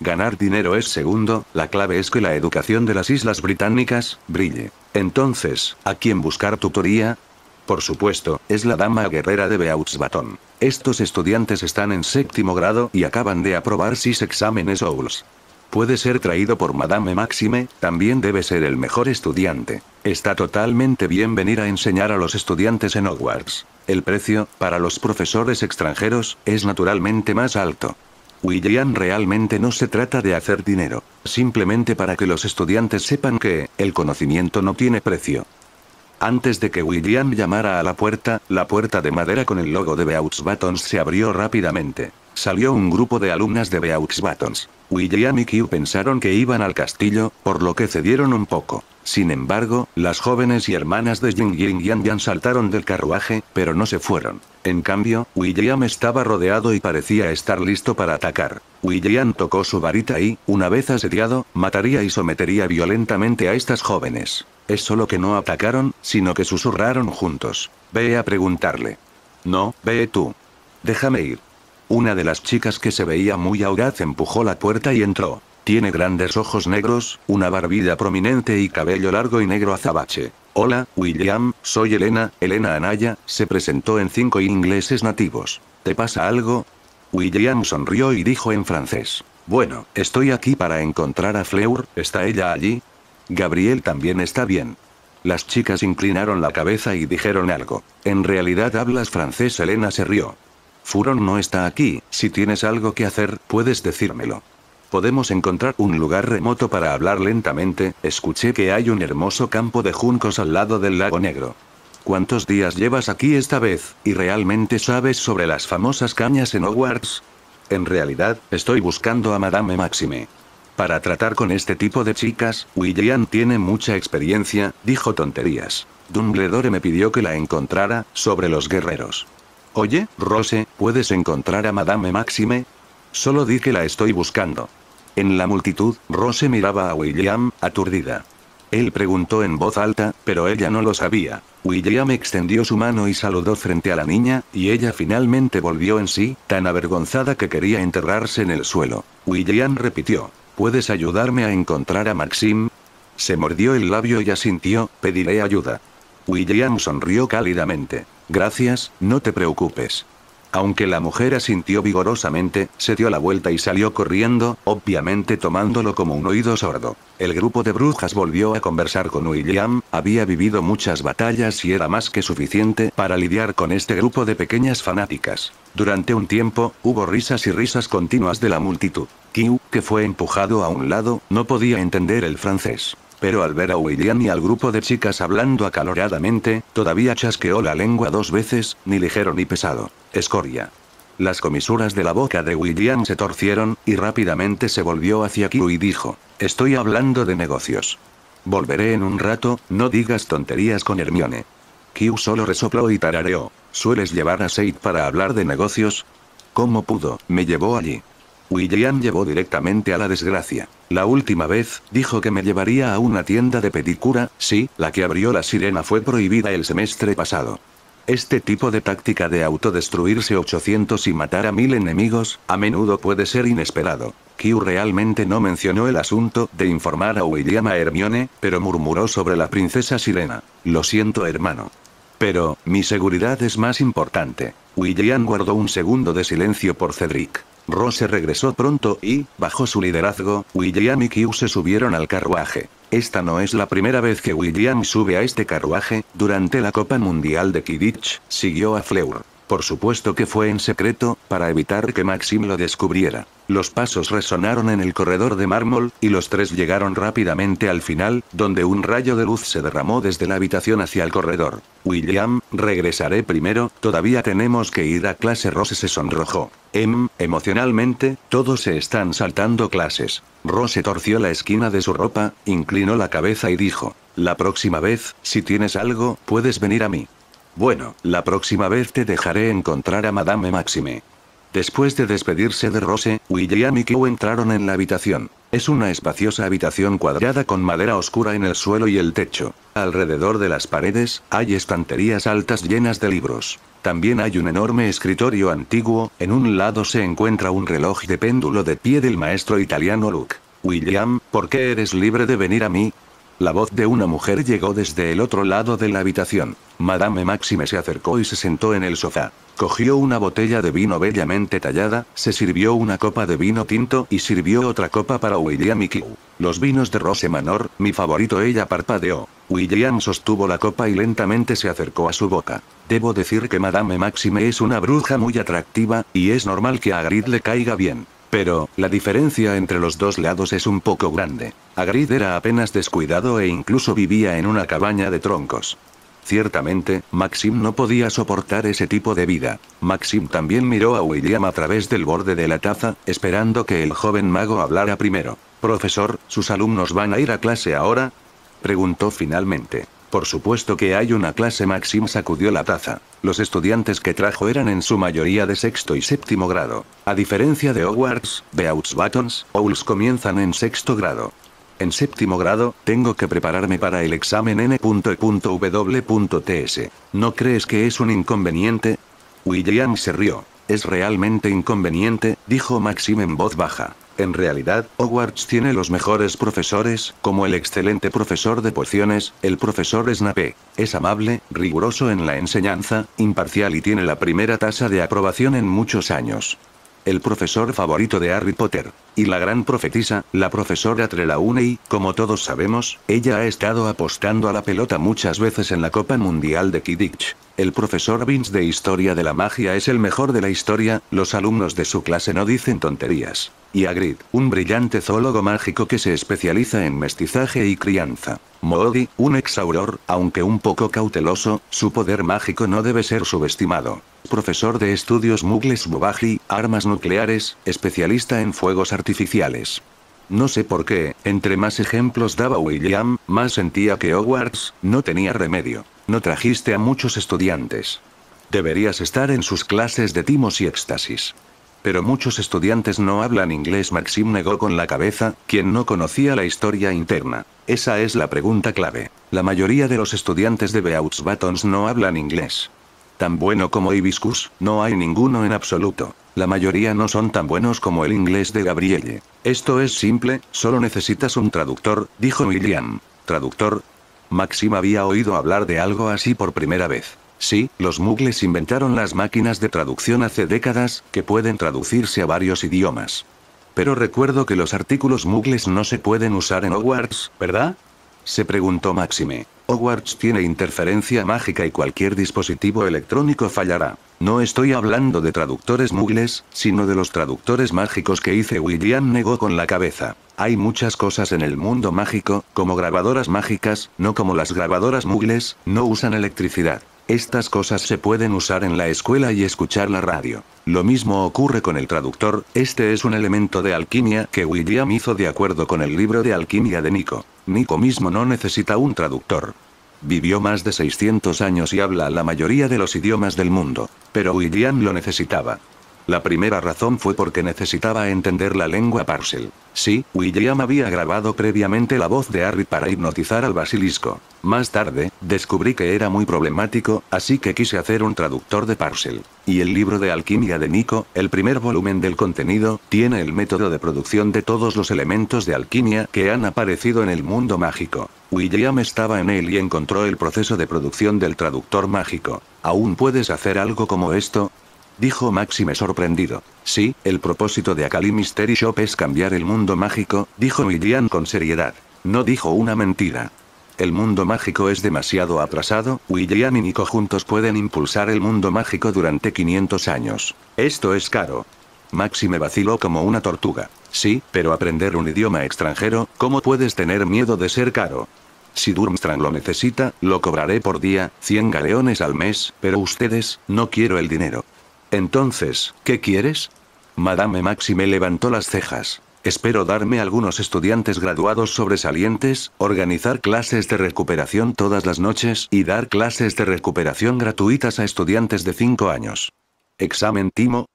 Ganar dinero es segundo, la clave es que la educación de las Islas Británicas, brille. Entonces, ¿a quién buscar tutoría? Por supuesto, es la dama guerrera de Beauxbatón. Estos estudiantes están en séptimo grado y acaban de aprobar seis exámenes OULS. Puede ser traído por Madame Maxime, también debe ser el mejor estudiante. Está totalmente bien venir a enseñar a los estudiantes en Hogwarts. El precio, para los profesores extranjeros, es naturalmente más alto. William realmente no se trata de hacer dinero, simplemente para que los estudiantes sepan que, el conocimiento no tiene precio. Antes de que William llamara a la puerta, la puerta de madera con el logo de Beaux Buttons se abrió rápidamente. Salió un grupo de alumnas de Beaux Buttons. William y Q pensaron que iban al castillo, por lo que cedieron un poco. Sin embargo, las jóvenes y hermanas de Jing y Yan Yan saltaron del carruaje, pero no se fueron. En cambio, William estaba rodeado y parecía estar listo para atacar. William tocó su varita y, una vez asediado, mataría y sometería violentamente a estas jóvenes. Es solo que no atacaron, sino que susurraron juntos. Ve a preguntarle. No, ve tú. Déjame ir. Una de las chicas que se veía muy audaz empujó la puerta y entró. Tiene grandes ojos negros, una barbilla prominente y cabello largo y negro azabache. Hola, William, soy Elena, Elena Anaya, se presentó en cinco ingleses nativos. ¿Te pasa algo? William sonrió y dijo en francés. Bueno, estoy aquí para encontrar a Fleur, ¿está ella allí? Gabriel también está bien. Las chicas inclinaron la cabeza y dijeron algo. En realidad hablas francés, Elena se rió. Furon no está aquí, si tienes algo que hacer, puedes decírmelo. Podemos encontrar un lugar remoto para hablar lentamente, escuché que hay un hermoso campo de juncos al lado del lago negro. ¿Cuántos días llevas aquí esta vez, y realmente sabes sobre las famosas cañas en Hogwarts? En realidad, estoy buscando a Madame Maxime. Para tratar con este tipo de chicas, William tiene mucha experiencia, dijo tonterías. Dumbledore me pidió que la encontrara, sobre los guerreros. Oye, Rose, ¿puedes encontrar a Madame Maxime? Solo di que la estoy buscando. En la multitud, Rose miraba a William, aturdida. Él preguntó en voz alta, pero ella no lo sabía. William extendió su mano y saludó frente a la niña, y ella finalmente volvió en sí, tan avergonzada que quería enterrarse en el suelo. William repitió, ¿puedes ayudarme a encontrar a Maxime? Se mordió el labio y asintió, pediré ayuda. William sonrió cálidamente. Gracias, no te preocupes. Aunque la mujer asintió vigorosamente, se dio la vuelta y salió corriendo, obviamente tomándolo como un oído sordo. El grupo de brujas volvió a conversar con William, había vivido muchas batallas y era más que suficiente para lidiar con este grupo de pequeñas fanáticas. Durante un tiempo, hubo risas y risas continuas de la multitud. Q, que fue empujado a un lado, no podía entender el francés pero al ver a William y al grupo de chicas hablando acaloradamente, todavía chasqueó la lengua dos veces, ni ligero ni pesado. Escoria. Las comisuras de la boca de William se torcieron, y rápidamente se volvió hacia Q y dijo, Estoy hablando de negocios. Volveré en un rato, no digas tonterías con Hermione. Q solo resopló y tarareó. ¿Sueles llevar a Seid para hablar de negocios? ¿Cómo pudo? Me llevó allí. William llevó directamente a la desgracia. La última vez, dijo que me llevaría a una tienda de pedicura, sí, la que abrió la sirena fue prohibida el semestre pasado. Este tipo de táctica de autodestruirse 800 y matar a mil enemigos, a menudo puede ser inesperado. Q realmente no mencionó el asunto de informar a William a Hermione, pero murmuró sobre la princesa sirena. Lo siento hermano. Pero, mi seguridad es más importante. William guardó un segundo de silencio por Cedric. Rose regresó pronto y, bajo su liderazgo, William y Q se subieron al carruaje. Esta no es la primera vez que William sube a este carruaje, durante la Copa Mundial de Kidditch, siguió a Fleur. Por supuesto que fue en secreto, para evitar que Maxim lo descubriera. Los pasos resonaron en el corredor de mármol, y los tres llegaron rápidamente al final, donde un rayo de luz se derramó desde la habitación hacia el corredor. William, regresaré primero, todavía tenemos que ir a clase. Rose se sonrojó. Em, emocionalmente, todos se están saltando clases. Rose torció la esquina de su ropa, inclinó la cabeza y dijo, la próxima vez, si tienes algo, puedes venir a mí. Bueno, la próxima vez te dejaré encontrar a Madame Maxime. Después de despedirse de Rose, William y Q entraron en la habitación. Es una espaciosa habitación cuadrada con madera oscura en el suelo y el techo. Alrededor de las paredes, hay estanterías altas llenas de libros. También hay un enorme escritorio antiguo, en un lado se encuentra un reloj de péndulo de pie del maestro italiano Luke. William, ¿por qué eres libre de venir a mí? La voz de una mujer llegó desde el otro lado de la habitación. Madame Maxime se acercó y se sentó en el sofá. Cogió una botella de vino bellamente tallada, se sirvió una copa de vino tinto y sirvió otra copa para William y Q. Los vinos de Rose Manor, mi favorito ella parpadeó. William sostuvo la copa y lentamente se acercó a su boca. Debo decir que Madame Maxime es una bruja muy atractiva, y es normal que a le caiga bien. Pero, la diferencia entre los dos lados es un poco grande. Agrid era apenas descuidado e incluso vivía en una cabaña de troncos. Ciertamente, Maxim no podía soportar ese tipo de vida. Maxim también miró a William a través del borde de la taza, esperando que el joven mago hablara primero. Profesor, ¿sus alumnos van a ir a clase ahora? Preguntó finalmente. Por supuesto que hay una clase Maxim sacudió la taza. Los estudiantes que trajo eran en su mayoría de sexto y séptimo grado. A diferencia de Hogwarts, Beauts Buttons, Owls comienzan en sexto grado. En séptimo grado, tengo que prepararme para el examen N.W.TS. ¿No crees que es un inconveniente? William se rió. Es realmente inconveniente, dijo Maxim en voz baja. En realidad, Hogwarts tiene los mejores profesores, como el excelente profesor de pociones, el profesor Snape. Es amable, riguroso en la enseñanza, imparcial y tiene la primera tasa de aprobación en muchos años. El profesor favorito de Harry Potter. Y la gran profetisa, la profesora Trelawney, como todos sabemos, ella ha estado apostando a la pelota muchas veces en la Copa Mundial de Kidditch. El profesor Vince de Historia de la Magia es el mejor de la historia, los alumnos de su clase no dicen tonterías y Agrid, un brillante zoólogo mágico que se especializa en mestizaje y crianza. Moody, un exauror, aunque un poco cauteloso, su poder mágico no debe ser subestimado. Profesor de estudios Mugles Bubaji, armas nucleares, especialista en fuegos artificiales. No sé por qué, entre más ejemplos daba William, más sentía que Hogwarts no tenía remedio. No trajiste a muchos estudiantes. Deberías estar en sus clases de timos y éxtasis. Pero muchos estudiantes no hablan inglés. Maxim negó con la cabeza, quien no conocía la historia interna. Esa es la pregunta clave. La mayoría de los estudiantes de Beauts Buttons no hablan inglés. Tan bueno como Hibiscus, no hay ninguno en absoluto. La mayoría no son tan buenos como el inglés de Gabrielle. Esto es simple, solo necesitas un traductor, dijo William. ¿Traductor? Maxim había oído hablar de algo así por primera vez. Sí, los mugles inventaron las máquinas de traducción hace décadas, que pueden traducirse a varios idiomas. Pero recuerdo que los artículos mugles no se pueden usar en Hogwarts, ¿verdad? Se preguntó Maxime. Hogwarts tiene interferencia mágica y cualquier dispositivo electrónico fallará. No estoy hablando de traductores mugles, sino de los traductores mágicos que hice William negó con la cabeza. Hay muchas cosas en el mundo mágico, como grabadoras mágicas, no como las grabadoras mugles, no usan electricidad. Estas cosas se pueden usar en la escuela y escuchar la radio. Lo mismo ocurre con el traductor, este es un elemento de alquimia que William hizo de acuerdo con el libro de alquimia de Nico. Nico mismo no necesita un traductor. Vivió más de 600 años y habla la mayoría de los idiomas del mundo, pero William lo necesitaba. La primera razón fue porque necesitaba entender la lengua Parcel. Sí, William había grabado previamente la voz de Harry para hipnotizar al basilisco. Más tarde, descubrí que era muy problemático, así que quise hacer un traductor de Parcel. Y el libro de alquimia de Nico, el primer volumen del contenido, tiene el método de producción de todos los elementos de alquimia que han aparecido en el mundo mágico. William estaba en él y encontró el proceso de producción del traductor mágico. ¿Aún puedes hacer algo como esto? Dijo Maxime sorprendido. Sí, el propósito de Akali Mystery Shop es cambiar el mundo mágico, dijo William con seriedad. No dijo una mentira. El mundo mágico es demasiado atrasado, William y Nico juntos pueden impulsar el mundo mágico durante 500 años. Esto es caro. Maxime vaciló como una tortuga. Sí, pero aprender un idioma extranjero, ¿cómo puedes tener miedo de ser caro? Si Durmstrang lo necesita, lo cobraré por día, 100 galeones al mes, pero ustedes, no quiero el dinero. Entonces, ¿qué quieres? Madame Maxime levantó las cejas. Espero darme algunos estudiantes graduados sobresalientes, organizar clases de recuperación todas las noches y dar clases de recuperación gratuitas a estudiantes de 5 años. ¿Examen Timo?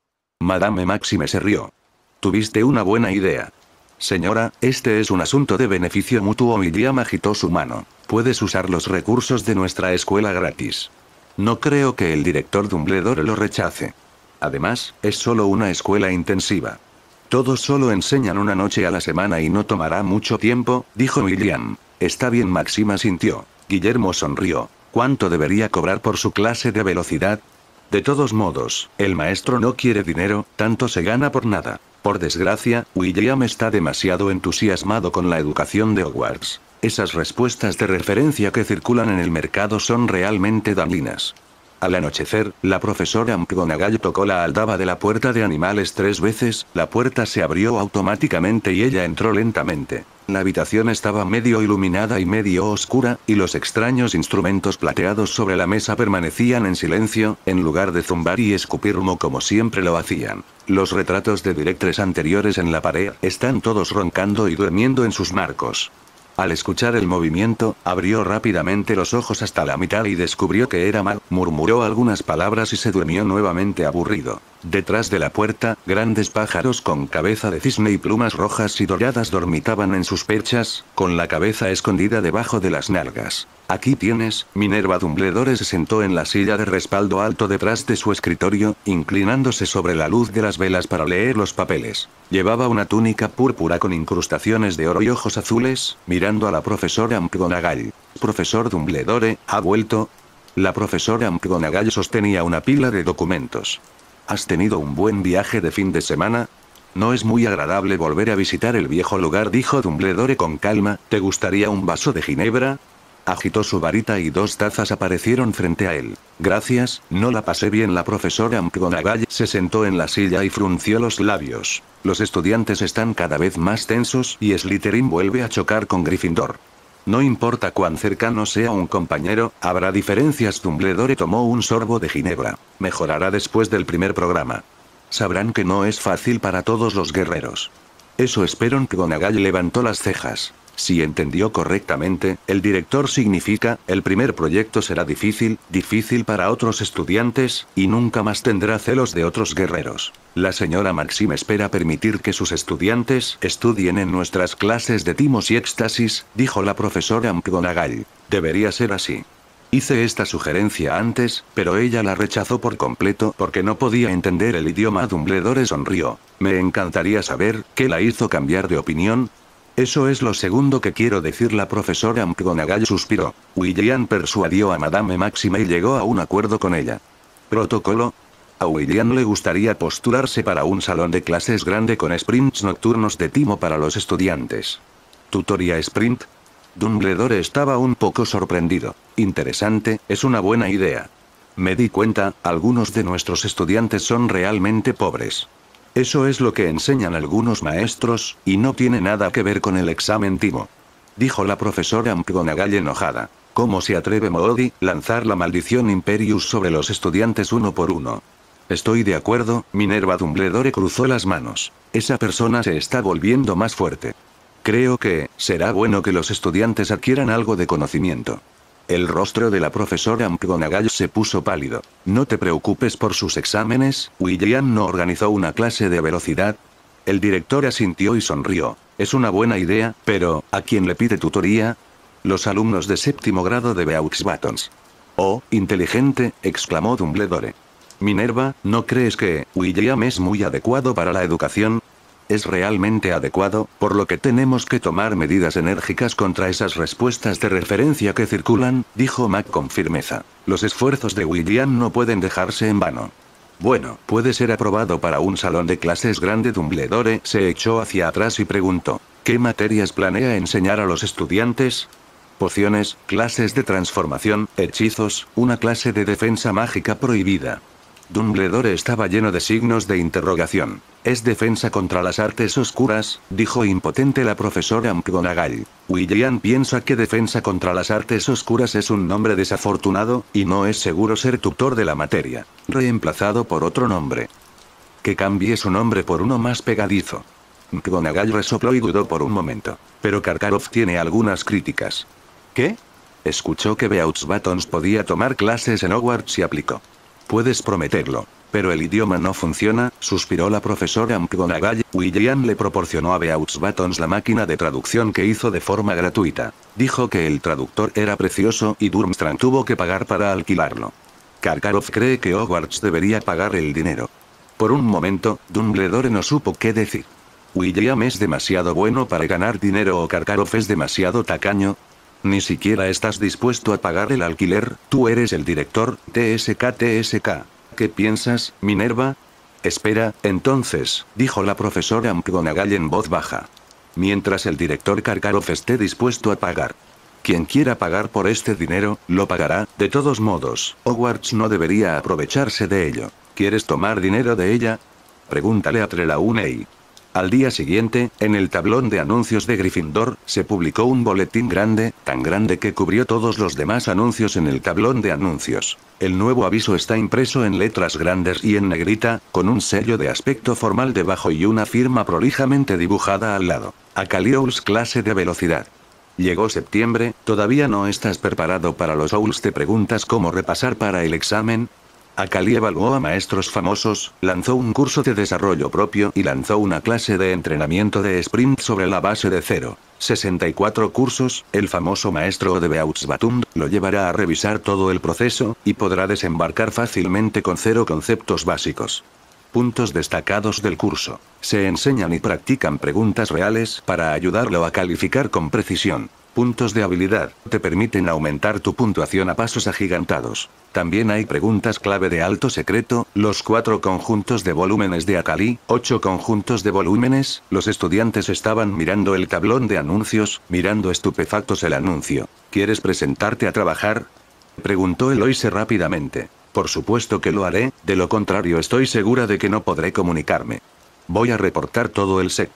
Madame Maxime se rió. Tuviste una buena idea. Señora, este es un asunto de beneficio mutuo. y agitó su mano. Puedes usar los recursos de nuestra escuela gratis. No creo que el director Dumbledore lo rechace. Además, es solo una escuela intensiva. Todos solo enseñan una noche a la semana y no tomará mucho tiempo, dijo William. Está bien, Máxima sintió. Guillermo sonrió. ¿Cuánto debería cobrar por su clase de velocidad? De todos modos, el maestro no quiere dinero, tanto se gana por nada. Por desgracia, William está demasiado entusiasmado con la educación de Hogwarts. Esas respuestas de referencia que circulan en el mercado son realmente dañinas. Al anochecer, la profesora McGonagall tocó la aldaba de la puerta de animales tres veces, la puerta se abrió automáticamente y ella entró lentamente. La habitación estaba medio iluminada y medio oscura, y los extraños instrumentos plateados sobre la mesa permanecían en silencio, en lugar de zumbar y escupir humo como siempre lo hacían. Los retratos de directores anteriores en la pared están todos roncando y durmiendo en sus marcos. Al escuchar el movimiento, abrió rápidamente los ojos hasta la mitad y descubrió que era Mal, murmuró algunas palabras y se durmió nuevamente aburrido. Detrás de la puerta, grandes pájaros con cabeza de cisne y plumas rojas y doradas dormitaban en sus perchas, con la cabeza escondida debajo de las nalgas. Aquí tienes, Minerva Dumbledore se sentó en la silla de respaldo alto detrás de su escritorio, inclinándose sobre la luz de las velas para leer los papeles. Llevaba una túnica púrpura con incrustaciones de oro y ojos azules, mirando a la profesora McGonagall. Profesor Dumbledore, ¿ha vuelto? La profesora McGonagall sostenía una pila de documentos. ¿Has tenido un buen viaje de fin de semana? No es muy agradable volver a visitar el viejo lugar, dijo Dumbledore con calma. ¿Te gustaría un vaso de ginebra? Agitó su varita y dos tazas aparecieron frente a él. Gracias, no la pasé bien. La profesora McGonagall se sentó en la silla y frunció los labios. Los estudiantes están cada vez más tensos y Slytherin vuelve a chocar con Gryffindor. No importa cuán cercano sea un compañero, habrá diferencias. Dumbledore tomó un sorbo de ginebra. Mejorará después del primer programa. Sabrán que no es fácil para todos los guerreros. Eso espero. Gonagall levantó las cejas. Si entendió correctamente, el director significa, el primer proyecto será difícil, difícil para otros estudiantes, y nunca más tendrá celos de otros guerreros. La señora Maxim espera permitir que sus estudiantes estudien en nuestras clases de timos y éxtasis, dijo la profesora McGonagall. Debería ser así. Hice esta sugerencia antes, pero ella la rechazó por completo porque no podía entender el idioma. Dumbledore sonrió. Me encantaría saber qué la hizo cambiar de opinión, eso es lo segundo que quiero decir la profesora McGonagall suspiró. William persuadió a Madame Máxima y llegó a un acuerdo con ella. Protocolo. A William le gustaría postularse para un salón de clases grande con sprints nocturnos de timo para los estudiantes. Tutoría sprint. Dumbledore estaba un poco sorprendido. Interesante, es una buena idea. Me di cuenta, algunos de nuestros estudiantes son realmente pobres. Eso es lo que enseñan algunos maestros, y no tiene nada que ver con el examen Timo. Dijo la profesora McGonagall enojada. ¿Cómo se atreve Moody, lanzar la maldición Imperius sobre los estudiantes uno por uno? Estoy de acuerdo, Minerva Dumbledore cruzó las manos. Esa persona se está volviendo más fuerte. Creo que, será bueno que los estudiantes adquieran algo de conocimiento. El rostro de la profesora McGonagall se puso pálido. No te preocupes por sus exámenes, William no organizó una clase de velocidad. El director asintió y sonrió. Es una buena idea, pero, ¿a quién le pide tutoría? Los alumnos de séptimo grado de Beaux Buttons. Oh, inteligente, exclamó Dumbledore. Minerva, ¿no crees que William es muy adecuado para la educación? es realmente adecuado, por lo que tenemos que tomar medidas enérgicas contra esas respuestas de referencia que circulan, dijo Mac con firmeza. Los esfuerzos de William no pueden dejarse en vano. Bueno, puede ser aprobado para un salón de clases grande. Dumbledore se echó hacia atrás y preguntó, ¿qué materias planea enseñar a los estudiantes? Pociones, clases de transformación, hechizos, una clase de defensa mágica prohibida. Dumbledore estaba lleno de signos de interrogación. Es defensa contra las artes oscuras, dijo impotente la profesora McGonagall. William piensa que defensa contra las artes oscuras es un nombre desafortunado, y no es seguro ser tutor de la materia. Reemplazado por otro nombre. Que cambie su nombre por uno más pegadizo. McGonagall resopló y dudó por un momento. Pero Karkaroff tiene algunas críticas. ¿Qué? Escuchó que Beauts Buttons podía tomar clases en Hogwarts y aplicó. Puedes prometerlo. Pero el idioma no funciona, suspiró la profesora McGonagall. William le proporcionó a Beauxbatons Buttons la máquina de traducción que hizo de forma gratuita. Dijo que el traductor era precioso y Durmstrang tuvo que pagar para alquilarlo. karkarov cree que Hogwarts debería pagar el dinero. Por un momento, Dumbledore no supo qué decir. William es demasiado bueno para ganar dinero o karkarov es demasiado tacaño, ni siquiera estás dispuesto a pagar el alquiler, tú eres el director, TSK TSK. ¿Qué piensas, Minerva? Espera, entonces, dijo la profesora McGonagall en voz baja. Mientras el director Karkaroff esté dispuesto a pagar. Quien quiera pagar por este dinero, lo pagará, de todos modos, Hogwarts no debería aprovecharse de ello. ¿Quieres tomar dinero de ella? Pregúntale a Trelawney. Al día siguiente, en el tablón de anuncios de Gryffindor, se publicó un boletín grande, tan grande que cubrió todos los demás anuncios en el tablón de anuncios. El nuevo aviso está impreso en letras grandes y en negrita, con un sello de aspecto formal debajo y una firma prolijamente dibujada al lado. A Acaliols clase de velocidad. Llegó septiembre, todavía no estás preparado para los Owls. Te preguntas cómo repasar para el examen, Akali evaluó a maestros famosos, lanzó un curso de desarrollo propio y lanzó una clase de entrenamiento de sprint sobre la base de 0.64 cursos, el famoso maestro de Batund lo llevará a revisar todo el proceso, y podrá desembarcar fácilmente con cero conceptos básicos. Puntos destacados del curso. Se enseñan y practican preguntas reales para ayudarlo a calificar con precisión. Puntos de habilidad, te permiten aumentar tu puntuación a pasos agigantados. También hay preguntas clave de alto secreto, los cuatro conjuntos de volúmenes de Akali, ocho conjuntos de volúmenes, los estudiantes estaban mirando el tablón de anuncios, mirando estupefactos el anuncio. ¿Quieres presentarte a trabajar? Preguntó Eloise rápidamente. Por supuesto que lo haré, de lo contrario estoy segura de que no podré comunicarme. Voy a reportar todo el set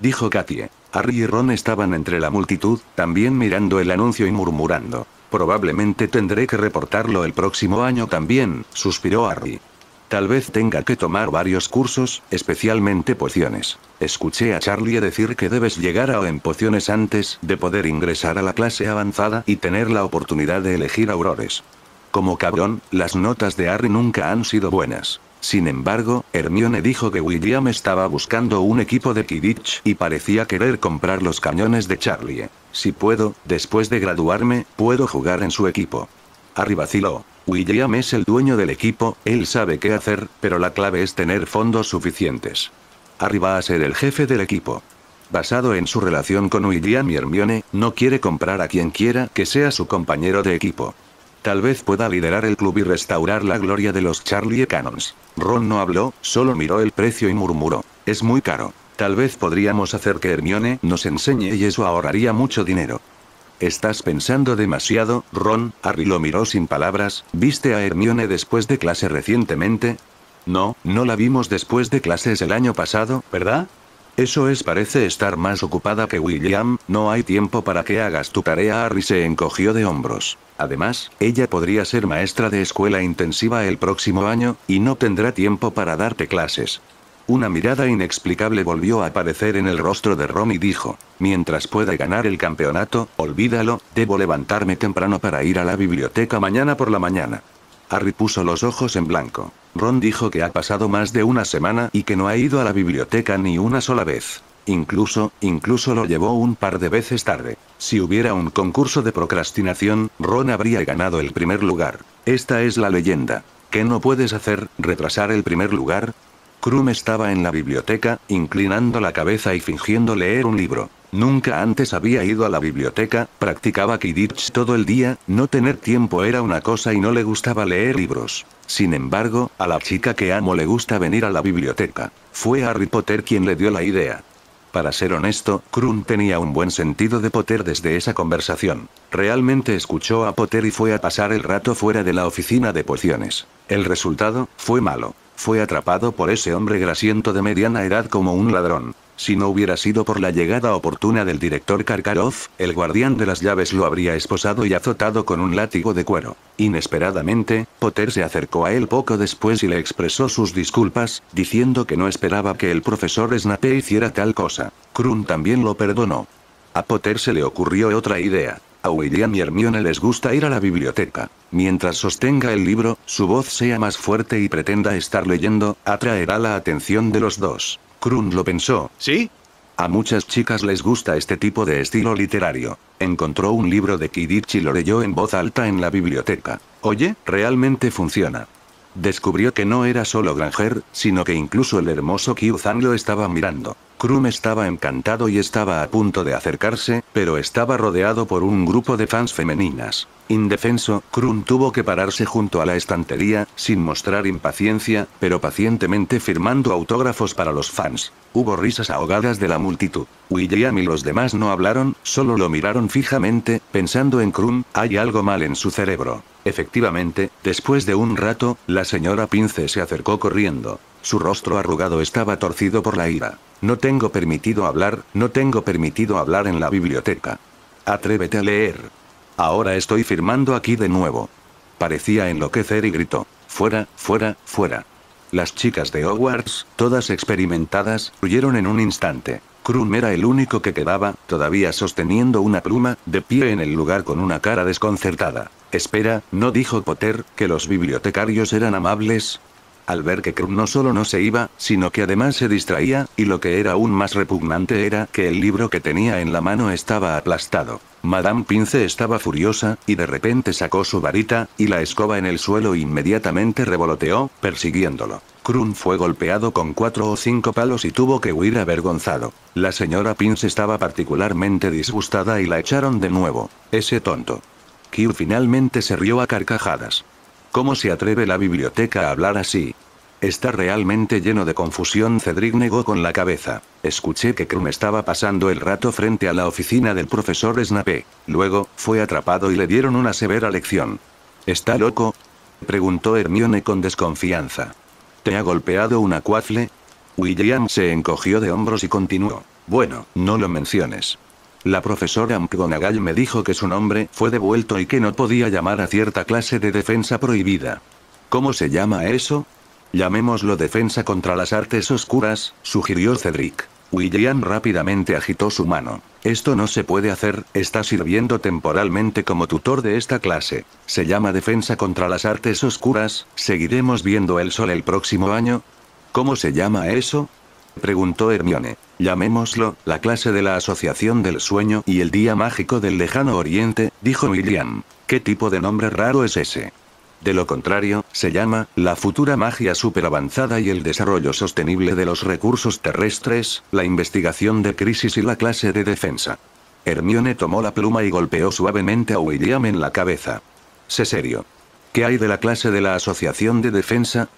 dijo Katie. Harry y Ron estaban entre la multitud, también mirando el anuncio y murmurando. Probablemente tendré que reportarlo el próximo año también, suspiró Harry. Tal vez tenga que tomar varios cursos, especialmente pociones. Escuché a Charlie decir que debes llegar a o en pociones antes de poder ingresar a la clase avanzada y tener la oportunidad de elegir aurores. Como cabrón, las notas de Harry nunca han sido buenas. Sin embargo, Hermione dijo que William estaba buscando un equipo de Quidditch y parecía querer comprar los cañones de Charlie. Si puedo, después de graduarme, puedo jugar en su equipo. Arriba vaciló. William es el dueño del equipo, él sabe qué hacer, pero la clave es tener fondos suficientes. Arriba a ser el jefe del equipo. Basado en su relación con William y Hermione, no quiere comprar a quien quiera que sea su compañero de equipo. Tal vez pueda liderar el club y restaurar la gloria de los Charlie Canons. Ron no habló, solo miró el precio y murmuró. Es muy caro. Tal vez podríamos hacer que Hermione nos enseñe y eso ahorraría mucho dinero. Estás pensando demasiado, Ron, Harry lo miró sin palabras, ¿viste a Hermione después de clase recientemente? No, no la vimos después de clases el año pasado, ¿verdad? Eso es parece estar más ocupada que William, no hay tiempo para que hagas tu tarea. Harry se encogió de hombros. Además, ella podría ser maestra de escuela intensiva el próximo año, y no tendrá tiempo para darte clases. Una mirada inexplicable volvió a aparecer en el rostro de Ron y dijo, mientras pueda ganar el campeonato, olvídalo, debo levantarme temprano para ir a la biblioteca mañana por la mañana. Harry puso los ojos en blanco. Ron dijo que ha pasado más de una semana y que no ha ido a la biblioteca ni una sola vez. Incluso, incluso lo llevó un par de veces tarde. Si hubiera un concurso de procrastinación, Ron habría ganado el primer lugar. Esta es la leyenda. ¿Qué no puedes hacer? ¿Retrasar el primer lugar? Krum estaba en la biblioteca, inclinando la cabeza y fingiendo leer un libro. Nunca antes había ido a la biblioteca, practicaba Kidditch todo el día, no tener tiempo era una cosa y no le gustaba leer libros. Sin embargo, a la chica que amo le gusta venir a la biblioteca. Fue Harry Potter quien le dio la idea. Para ser honesto, Krum tenía un buen sentido de Potter desde esa conversación. Realmente escuchó a Potter y fue a pasar el rato fuera de la oficina de pociones. El resultado, fue malo. Fue atrapado por ese hombre grasiento de mediana edad como un ladrón. Si no hubiera sido por la llegada oportuna del director Karkarov, el guardián de las llaves lo habría esposado y azotado con un látigo de cuero. Inesperadamente, Potter se acercó a él poco después y le expresó sus disculpas, diciendo que no esperaba que el profesor Snape hiciera tal cosa. Krum también lo perdonó. A Potter se le ocurrió otra idea. A William y Hermione les gusta ir a la biblioteca. Mientras sostenga el libro, su voz sea más fuerte y pretenda estar leyendo, atraerá la atención de los dos. Krun lo pensó. ¿Sí? A muchas chicas les gusta este tipo de estilo literario. Encontró un libro de Kidich y lo leyó en voz alta en la biblioteca. Oye, realmente funciona. Descubrió que no era solo Granger, sino que incluso el hermoso Kyuzan lo estaba mirando. Krum estaba encantado y estaba a punto de acercarse, pero estaba rodeado por un grupo de fans femeninas. Indefenso, Krum tuvo que pararse junto a la estantería, sin mostrar impaciencia, pero pacientemente firmando autógrafos para los fans. Hubo risas ahogadas de la multitud. William y los demás no hablaron, solo lo miraron fijamente, pensando en Krum, hay algo mal en su cerebro. Efectivamente, después de un rato, la señora Pince se acercó corriendo. Su rostro arrugado estaba torcido por la ira. No tengo permitido hablar, no tengo permitido hablar en la biblioteca. Atrévete a leer. Ahora estoy firmando aquí de nuevo. Parecía enloquecer y gritó. Fuera, fuera, fuera. Las chicas de Hogwarts, todas experimentadas, huyeron en un instante. Krum era el único que quedaba, todavía sosteniendo una pluma, de pie en el lugar con una cara desconcertada. Espera, ¿no dijo Potter, que los bibliotecarios eran amables? Al ver que Krum no solo no se iba, sino que además se distraía, y lo que era aún más repugnante era que el libro que tenía en la mano estaba aplastado. Madame Pince estaba furiosa, y de repente sacó su varita, y la escoba en el suelo inmediatamente revoloteó, persiguiéndolo. Krum fue golpeado con cuatro o cinco palos y tuvo que huir avergonzado. La señora Pince estaba particularmente disgustada y la echaron de nuevo. Ese tonto. Q finalmente se rió a carcajadas. ¿Cómo se atreve la biblioteca a hablar así? Está realmente lleno de confusión. Cedric negó con la cabeza. Escuché que Krum estaba pasando el rato frente a la oficina del profesor Snape. Luego, fue atrapado y le dieron una severa lección. ¿Está loco? Preguntó Hermione con desconfianza. ¿Te ha golpeado una cuafle? William se encogió de hombros y continuó. Bueno, no lo menciones. La profesora McGonagall me dijo que su nombre fue devuelto y que no podía llamar a cierta clase de defensa prohibida. ¿Cómo se llama eso? Llamémoslo defensa contra las artes oscuras, sugirió Cedric. William rápidamente agitó su mano. Esto no se puede hacer, está sirviendo temporalmente como tutor de esta clase. Se llama defensa contra las artes oscuras, seguiremos viendo el sol el próximo año. ¿Cómo se llama eso? preguntó Hermione. Llamémoslo, la clase de la Asociación del Sueño y el Día Mágico del Lejano Oriente, dijo William. ¿Qué tipo de nombre raro es ese? De lo contrario, se llama, la futura magia superavanzada y el desarrollo sostenible de los recursos terrestres, la investigación de crisis y la clase de defensa. Hermione tomó la pluma y golpeó suavemente a William en la cabeza. Sé serio. ¿Qué hay de la clase de la Asociación de Defensa?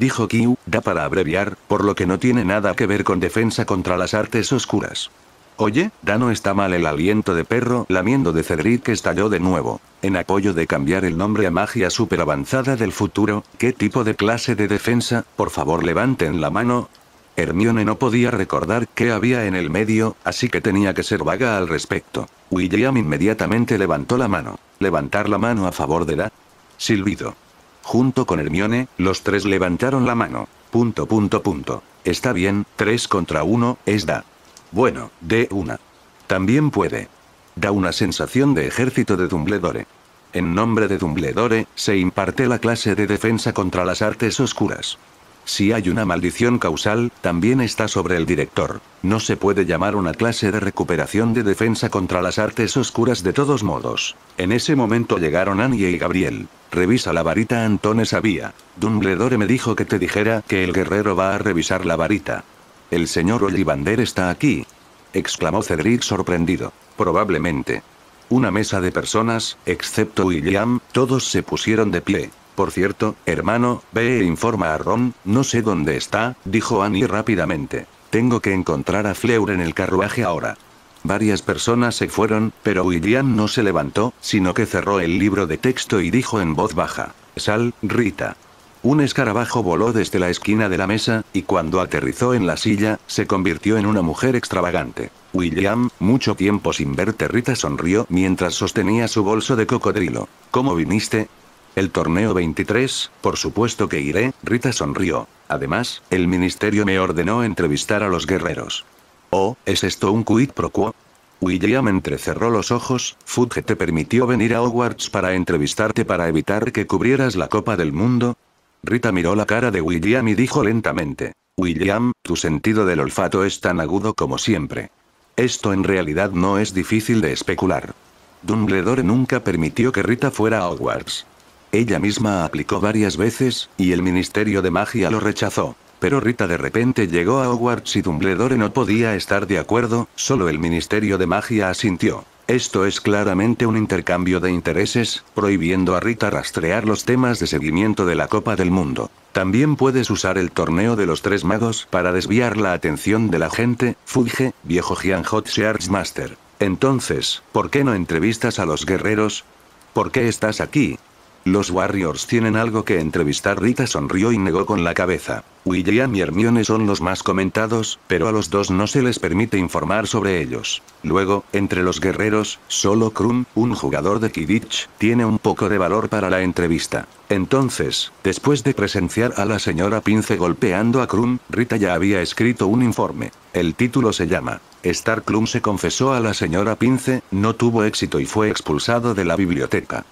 dijo Kyu, da para abreviar, por lo que no tiene nada que ver con defensa contra las artes oscuras. Oye, Dano está mal el aliento de perro lamiendo de Cedric que estalló de nuevo. En apoyo de cambiar el nombre a magia super avanzada del futuro, ¿qué tipo de clase de defensa? Por favor levanten la mano. Hermione no podía recordar qué había en el medio, así que tenía que ser vaga al respecto. William inmediatamente levantó la mano. ¿Levantar la mano a favor de la? Silbido. Junto con Hermione, los tres levantaron la mano. Punto punto punto. Está bien, 3 contra 1, es da. Bueno, de una. También puede. Da una sensación de ejército de Dumbledore. En nombre de Dumbledore, se imparte la clase de defensa contra las artes oscuras. Si hay una maldición causal, también está sobre el director. No se puede llamar una clase de recuperación de defensa contra las artes oscuras de todos modos. En ese momento llegaron Annie y Gabriel. Revisa la varita Antone sabía. Dumbledore me dijo que te dijera que el guerrero va a revisar la varita. El señor Ollivander está aquí. Exclamó Cedric sorprendido. Probablemente. Una mesa de personas, excepto William, todos se pusieron de pie. Por cierto, hermano, ve e informa a Ron, no sé dónde está, dijo Annie rápidamente. Tengo que encontrar a Fleur en el carruaje ahora. Varias personas se fueron, pero William no se levantó, sino que cerró el libro de texto y dijo en voz baja. Sal, Rita. Un escarabajo voló desde la esquina de la mesa, y cuando aterrizó en la silla, se convirtió en una mujer extravagante. William, mucho tiempo sin verte, Rita sonrió mientras sostenía su bolso de cocodrilo. ¿Cómo viniste? El torneo 23, por supuesto que iré, Rita sonrió. Además, el ministerio me ordenó entrevistar a los guerreros. Oh, ¿es esto un quid pro quo? William entrecerró los ojos, Fudge te permitió venir a Hogwarts para entrevistarte para evitar que cubrieras la Copa del Mundo. Rita miró la cara de William y dijo lentamente. William, tu sentido del olfato es tan agudo como siempre. Esto en realidad no es difícil de especular. Dumbledore nunca permitió que Rita fuera a Hogwarts. Ella misma aplicó varias veces, y el Ministerio de Magia lo rechazó. Pero Rita de repente llegó a Hogwarts y Dumbledore no podía estar de acuerdo, solo el Ministerio de Magia asintió. Esto es claramente un intercambio de intereses, prohibiendo a Rita rastrear los temas de seguimiento de la Copa del Mundo. También puedes usar el torneo de los tres magos para desviar la atención de la gente, fuge, viejo Gian Hot Shards Master. Entonces, ¿por qué no entrevistas a los guerreros? ¿Por qué estás aquí? Los Warriors tienen algo que entrevistar. Rita sonrió y negó con la cabeza. William y Hermione son los más comentados, pero a los dos no se les permite informar sobre ellos. Luego, entre los guerreros, solo Krum, un jugador de Kidditch, tiene un poco de valor para la entrevista. Entonces, después de presenciar a la señora Pince golpeando a Krum, Rita ya había escrito un informe. El título se llama Star Krum se confesó a la señora Pince, no tuvo éxito y fue expulsado de la biblioteca.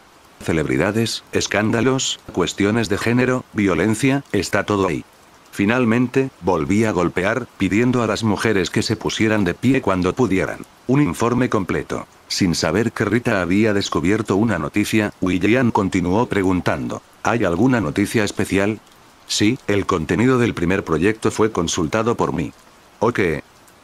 Celebridades, escándalos, cuestiones de género, violencia, está todo ahí. Finalmente, volví a golpear, pidiendo a las mujeres que se pusieran de pie cuando pudieran. Un informe completo. Sin saber que Rita había descubierto una noticia, William continuó preguntando, ¿hay alguna noticia especial? Sí, el contenido del primer proyecto fue consultado por mí. Ok.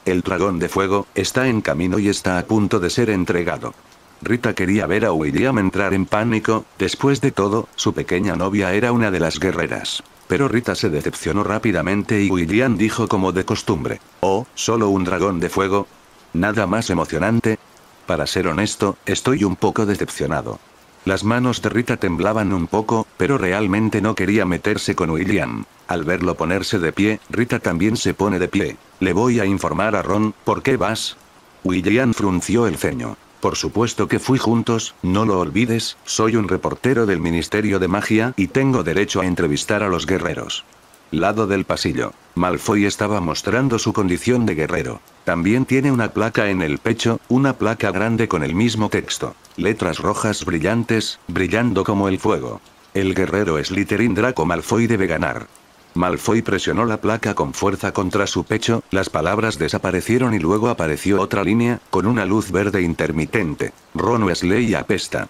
El dragón de fuego está en camino y está a punto de ser entregado. Rita quería ver a William entrar en pánico, después de todo, su pequeña novia era una de las guerreras. Pero Rita se decepcionó rápidamente y William dijo como de costumbre, oh, solo un dragón de fuego. Nada más emocionante. Para ser honesto, estoy un poco decepcionado. Las manos de Rita temblaban un poco, pero realmente no quería meterse con William. Al verlo ponerse de pie, Rita también se pone de pie. Le voy a informar a Ron, ¿por qué vas? William frunció el ceño. Por supuesto que fui juntos, no lo olvides, soy un reportero del Ministerio de Magia y tengo derecho a entrevistar a los guerreros. Lado del pasillo. Malfoy estaba mostrando su condición de guerrero. También tiene una placa en el pecho, una placa grande con el mismo texto. Letras rojas brillantes, brillando como el fuego. El guerrero es Slytherin Draco Malfoy debe ganar. Malfoy presionó la placa con fuerza contra su pecho, las palabras desaparecieron y luego apareció otra línea, con una luz verde intermitente. Ron Wesley apesta.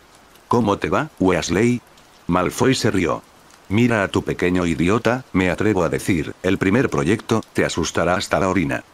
¿Cómo te va, Wesley? Malfoy se rió. Mira a tu pequeño idiota, me atrevo a decir, el primer proyecto, te asustará hasta la orina.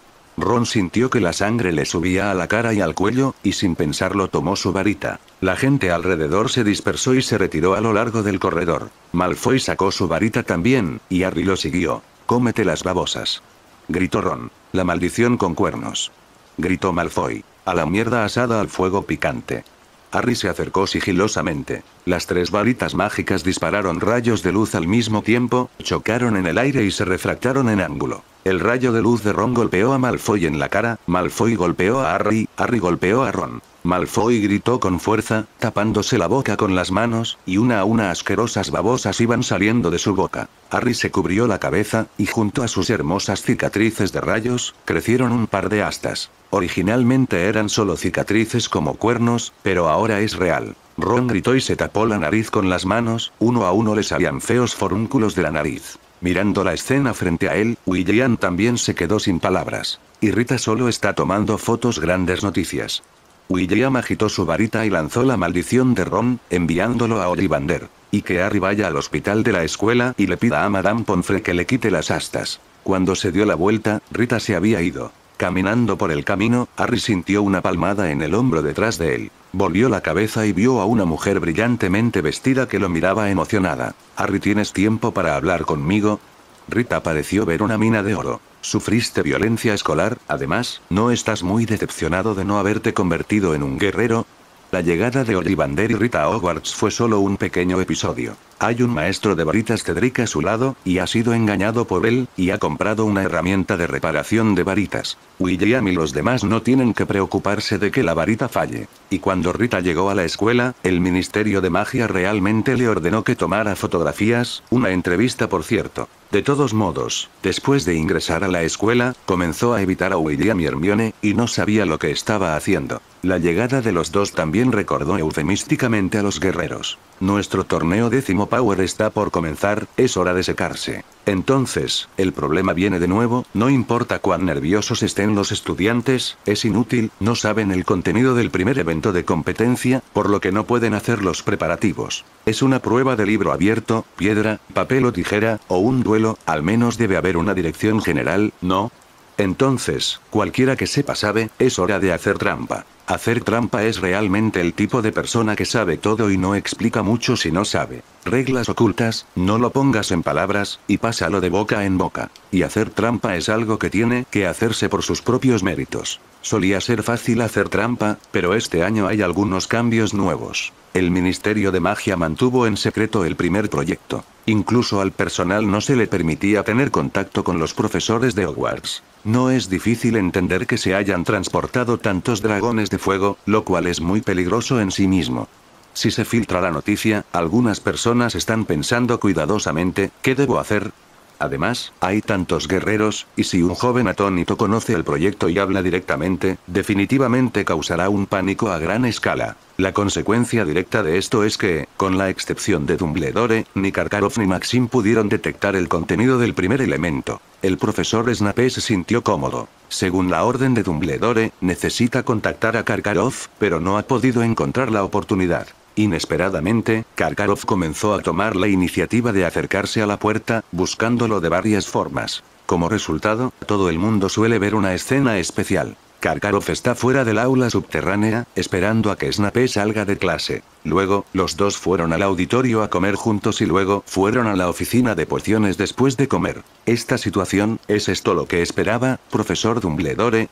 Ron sintió que la sangre le subía a la cara y al cuello, y sin pensarlo tomó su varita. La gente alrededor se dispersó y se retiró a lo largo del corredor. Malfoy sacó su varita también, y Harry lo siguió. Cómete las babosas. Gritó Ron. La maldición con cuernos. Gritó Malfoy. A la mierda asada al fuego picante. Harry se acercó sigilosamente. Las tres varitas mágicas dispararon rayos de luz al mismo tiempo, chocaron en el aire y se refractaron en ángulo. El rayo de luz de Ron golpeó a Malfoy en la cara, Malfoy golpeó a Harry, Harry golpeó a Ron. Malfoy gritó con fuerza, tapándose la boca con las manos, y una a una asquerosas babosas iban saliendo de su boca. Harry se cubrió la cabeza, y junto a sus hermosas cicatrices de rayos, crecieron un par de astas. Originalmente eran solo cicatrices como cuernos, pero ahora es real. Ron gritó y se tapó la nariz con las manos, uno a uno le salían feos forúnculos de la nariz. Mirando la escena frente a él, William también se quedó sin palabras. Y Rita solo está tomando fotos grandes noticias. William agitó su varita y lanzó la maldición de Ron, enviándolo a Ollivander. Y que Harry vaya al hospital de la escuela y le pida a Madame Ponfre que le quite las astas. Cuando se dio la vuelta, Rita se había ido. Caminando por el camino, Harry sintió una palmada en el hombro detrás de él. Volvió la cabeza y vio a una mujer brillantemente vestida que lo miraba emocionada. Harry, ¿tienes tiempo para hablar conmigo? Rita pareció ver una mina de oro. Sufriste violencia escolar, además, ¿no estás muy decepcionado de no haberte convertido en un guerrero? La llegada de Ollivander y Rita Hogwarts fue solo un pequeño episodio. Hay un maestro de varitas Cedric a su lado, y ha sido engañado por él, y ha comprado una herramienta de reparación de varitas. William y los demás no tienen que preocuparse de que la varita falle. Y cuando Rita llegó a la escuela, el Ministerio de Magia realmente le ordenó que tomara fotografías, una entrevista por cierto. De todos modos, después de ingresar a la escuela, comenzó a evitar a William y Hermione, y no sabía lo que estaba haciendo. La llegada de los dos también recordó eufemísticamente a los guerreros. Nuestro torneo décimo Power está por comenzar, es hora de secarse. Entonces, el problema viene de nuevo, no importa cuán nerviosos estén los estudiantes, es inútil, no saben el contenido del primer evento de competencia, por lo que no pueden hacer los preparativos. Es una prueba de libro abierto, piedra, papel o tijera, o un duelo al menos debe haber una dirección general, ¿no? Entonces, cualquiera que sepa sabe, es hora de hacer trampa. Hacer trampa es realmente el tipo de persona que sabe todo y no explica mucho si no sabe. Reglas ocultas, no lo pongas en palabras, y pásalo de boca en boca. Y hacer trampa es algo que tiene que hacerse por sus propios méritos. Solía ser fácil hacer trampa, pero este año hay algunos cambios nuevos. El Ministerio de Magia mantuvo en secreto el primer proyecto. Incluso al personal no se le permitía tener contacto con los profesores de Hogwarts. No es difícil entender que se hayan transportado tantos dragones de fuego, lo cual es muy peligroso en sí mismo. Si se filtra la noticia, algunas personas están pensando cuidadosamente, ¿qué debo hacer? Además, hay tantos guerreros, y si un joven atónito conoce el proyecto y habla directamente, definitivamente causará un pánico a gran escala. La consecuencia directa de esto es que, con la excepción de Dumbledore, ni Karkarov ni Maxim pudieron detectar el contenido del primer elemento. El profesor Snape se sintió cómodo. Según la orden de Dumbledore, necesita contactar a Karkarov, pero no ha podido encontrar la oportunidad. Inesperadamente, Karkarov comenzó a tomar la iniciativa de acercarse a la puerta, buscándolo de varias formas. Como resultado, todo el mundo suele ver una escena especial. Karkarov está fuera del aula subterránea, esperando a que Snape salga de clase. Luego, los dos fueron al auditorio a comer juntos y luego fueron a la oficina de pociones después de comer. Esta situación, ¿es esto lo que esperaba, profesor Dumbledore?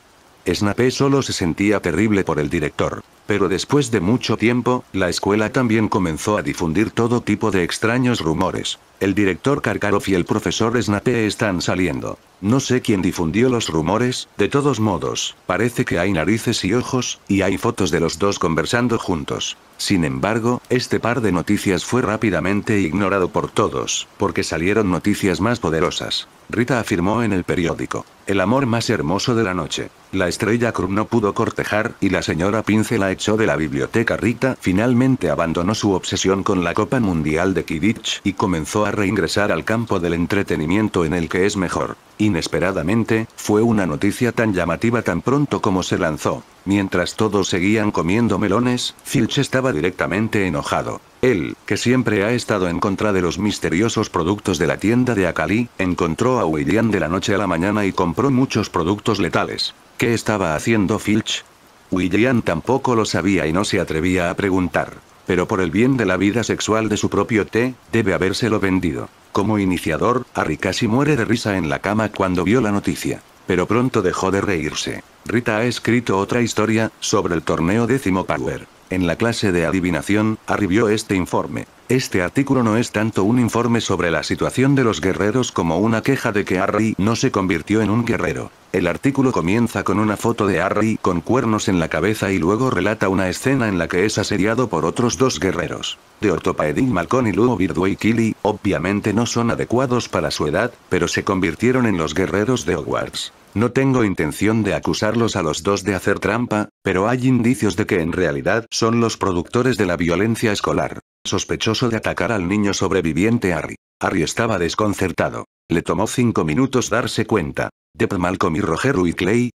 Snape solo se sentía terrible por el director. Pero después de mucho tiempo, la escuela también comenzó a difundir todo tipo de extraños rumores. El director Karkaroff y el profesor Snape están saliendo. No sé quién difundió los rumores, de todos modos, parece que hay narices y ojos, y hay fotos de los dos conversando juntos. Sin embargo, este par de noticias fue rápidamente ignorado por todos, porque salieron noticias más poderosas. Rita afirmó en el periódico. El amor más hermoso de la noche. La estrella Krum no pudo cortejar y la señora Pince la echó de la biblioteca. Rita finalmente abandonó su obsesión con la Copa Mundial de Kidditch, y comenzó a reingresar al campo del entretenimiento en el que es mejor. Inesperadamente, fue una noticia tan llamativa tan pronto como se lanzó. Mientras todos seguían comiendo melones, Filch estaba directamente enojado. Él, que siempre ha estado en contra de los misteriosos productos de la tienda de Akali, encontró a William de la noche a la mañana y compró muchos productos letales. ¿Qué estaba haciendo Filch? William tampoco lo sabía y no se atrevía a preguntar. Pero por el bien de la vida sexual de su propio té, debe habérselo vendido. Como iniciador, Harry casi muere de risa en la cama cuando vio la noticia pero pronto dejó de reírse. Rita ha escrito otra historia, sobre el torneo décimo Power. En la clase de adivinación, arribió este informe. Este artículo no es tanto un informe sobre la situación de los guerreros como una queja de que Harry no se convirtió en un guerrero. El artículo comienza con una foto de Harry con cuernos en la cabeza y luego relata una escena en la que es asediado por otros dos guerreros. De Ortopaedin Malcon y Luo Birdway Killy, obviamente no son adecuados para su edad, pero se convirtieron en los guerreros de Hogwarts. No tengo intención de acusarlos a los dos de hacer trampa, pero hay indicios de que en realidad son los productores de la violencia escolar. Sospechoso de atacar al niño sobreviviente Harry. Harry estaba desconcertado. Le tomó cinco minutos darse cuenta. De Malcolm y Roger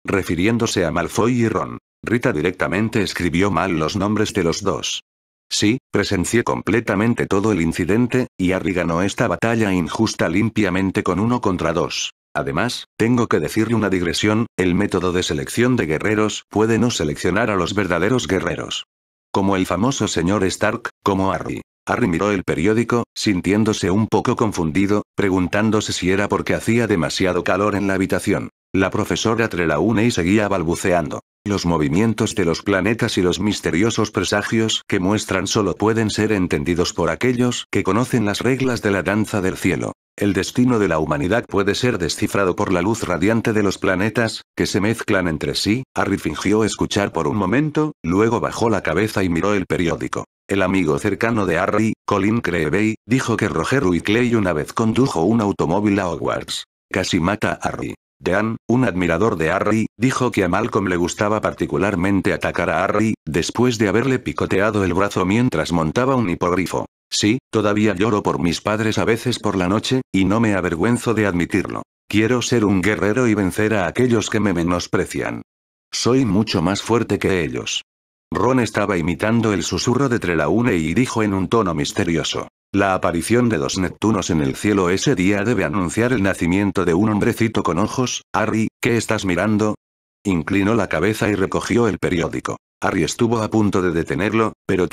refiriéndose a Malfoy y Ron. Rita directamente escribió mal los nombres de los dos. Sí, presencié completamente todo el incidente, y Harry ganó esta batalla injusta limpiamente con uno contra dos. Además, tengo que decirle una digresión, el método de selección de guerreros puede no seleccionar a los verdaderos guerreros. Como el famoso señor Stark, como Harry. Harry miró el periódico, sintiéndose un poco confundido, preguntándose si era porque hacía demasiado calor en la habitación. La profesora y seguía balbuceando. Los movimientos de los planetas y los misteriosos presagios que muestran solo pueden ser entendidos por aquellos que conocen las reglas de la danza del cielo. El destino de la humanidad puede ser descifrado por la luz radiante de los planetas, que se mezclan entre sí. Harry fingió escuchar por un momento, luego bajó la cabeza y miró el periódico. El amigo cercano de Harry, Colin Creevey, dijo que Roger Clay una vez condujo un automóvil a Hogwarts. Casi mata a Harry. Dan, un admirador de Harry, dijo que a Malcolm le gustaba particularmente atacar a Harry, después de haberle picoteado el brazo mientras montaba un hipogrifo. Sí, todavía lloro por mis padres a veces por la noche, y no me avergüenzo de admitirlo. Quiero ser un guerrero y vencer a aquellos que me menosprecian. Soy mucho más fuerte que ellos. Ron estaba imitando el susurro de Trelawney y dijo en un tono misterioso. La aparición de dos Neptunos en el cielo ese día debe anunciar el nacimiento de un hombrecito con ojos. Harry, ¿qué estás mirando? Inclinó la cabeza y recogió el periódico. Harry estuvo a punto de detenerlo, pero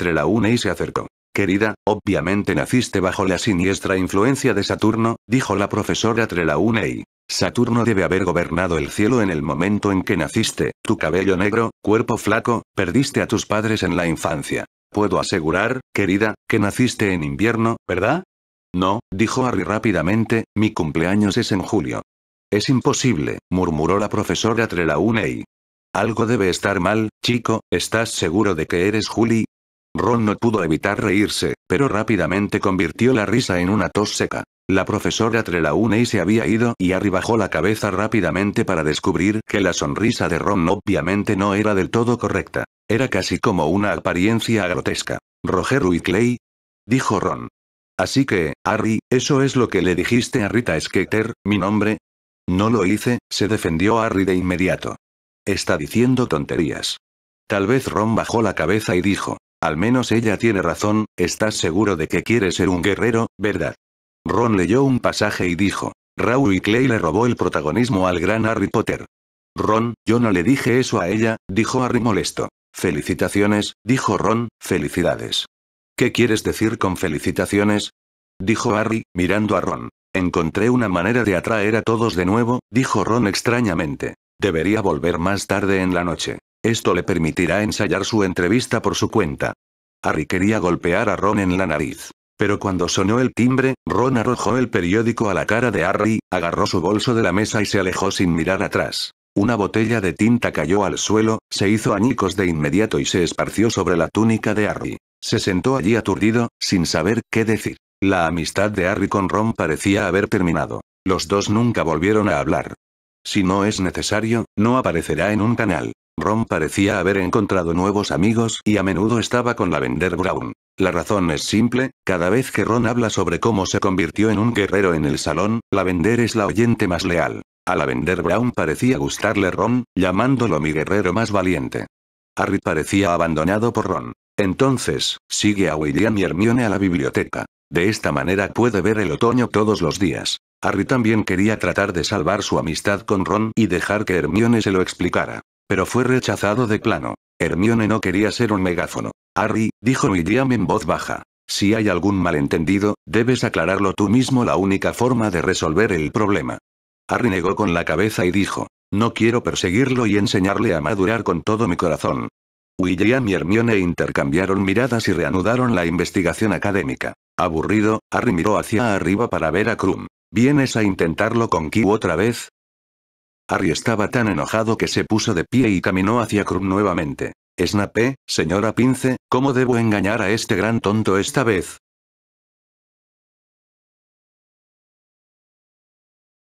y se acercó. Querida, obviamente naciste bajo la siniestra influencia de Saturno, dijo la profesora Trelawney. Saturno debe haber gobernado el cielo en el momento en que naciste, tu cabello negro, cuerpo flaco, perdiste a tus padres en la infancia. Puedo asegurar, querida, que naciste en invierno, ¿verdad? No, dijo Harry rápidamente, mi cumpleaños es en julio. Es imposible, murmuró la profesora Trelawney. Algo debe estar mal, chico, ¿estás seguro de que eres Juli?» Ron no pudo evitar reírse, pero rápidamente convirtió la risa en una tos seca. La profesora Trelawney se había ido y Harry bajó la cabeza rápidamente para descubrir que la sonrisa de Ron obviamente no era del todo correcta. Era casi como una apariencia grotesca. Roger Clay, Dijo Ron. Así que, Harry, ¿eso es lo que le dijiste a Rita Skeeter, mi nombre? No lo hice, se defendió Harry de inmediato. Está diciendo tonterías. Tal vez Ron bajó la cabeza y dijo, al menos ella tiene razón, estás seguro de que quiere ser un guerrero, ¿verdad? Ron leyó un pasaje y dijo. Raúl y Clay le robó el protagonismo al gran Harry Potter. Ron, yo no le dije eso a ella, dijo Harry molesto. Felicitaciones, dijo Ron, felicidades. ¿Qué quieres decir con felicitaciones? Dijo Harry, mirando a Ron. Encontré una manera de atraer a todos de nuevo, dijo Ron extrañamente. Debería volver más tarde en la noche. Esto le permitirá ensayar su entrevista por su cuenta. Harry quería golpear a Ron en la nariz. Pero cuando sonó el timbre, Ron arrojó el periódico a la cara de Harry, agarró su bolso de la mesa y se alejó sin mirar atrás. Una botella de tinta cayó al suelo, se hizo añicos de inmediato y se esparció sobre la túnica de Harry. Se sentó allí aturdido, sin saber qué decir. La amistad de Harry con Ron parecía haber terminado. Los dos nunca volvieron a hablar. Si no es necesario, no aparecerá en un canal. Ron parecía haber encontrado nuevos amigos y a menudo estaba con la Vender Brown. La razón es simple, cada vez que Ron habla sobre cómo se convirtió en un guerrero en el salón, la Vender es la oyente más leal. A la Vender Brown parecía gustarle Ron, llamándolo mi guerrero más valiente. Harry parecía abandonado por Ron. Entonces, sigue a William y Hermione a la biblioteca. De esta manera puede ver el otoño todos los días. Harry también quería tratar de salvar su amistad con Ron y dejar que Hermione se lo explicara. Pero fue rechazado de plano. Hermione no quería ser un megáfono. Harry, dijo William en voz baja. Si hay algún malentendido, debes aclararlo tú mismo la única forma de resolver el problema. Harry negó con la cabeza y dijo, no quiero perseguirlo y enseñarle a madurar con todo mi corazón. William y Hermione intercambiaron miradas y reanudaron la investigación académica. Aburrido, Harry miró hacia arriba para ver a Krum. ¿Vienes a intentarlo con Q otra vez? Harry estaba tan enojado que se puso de pie y caminó hacia Krum nuevamente. Snape, señora Pince, ¿cómo debo engañar a este gran tonto esta vez?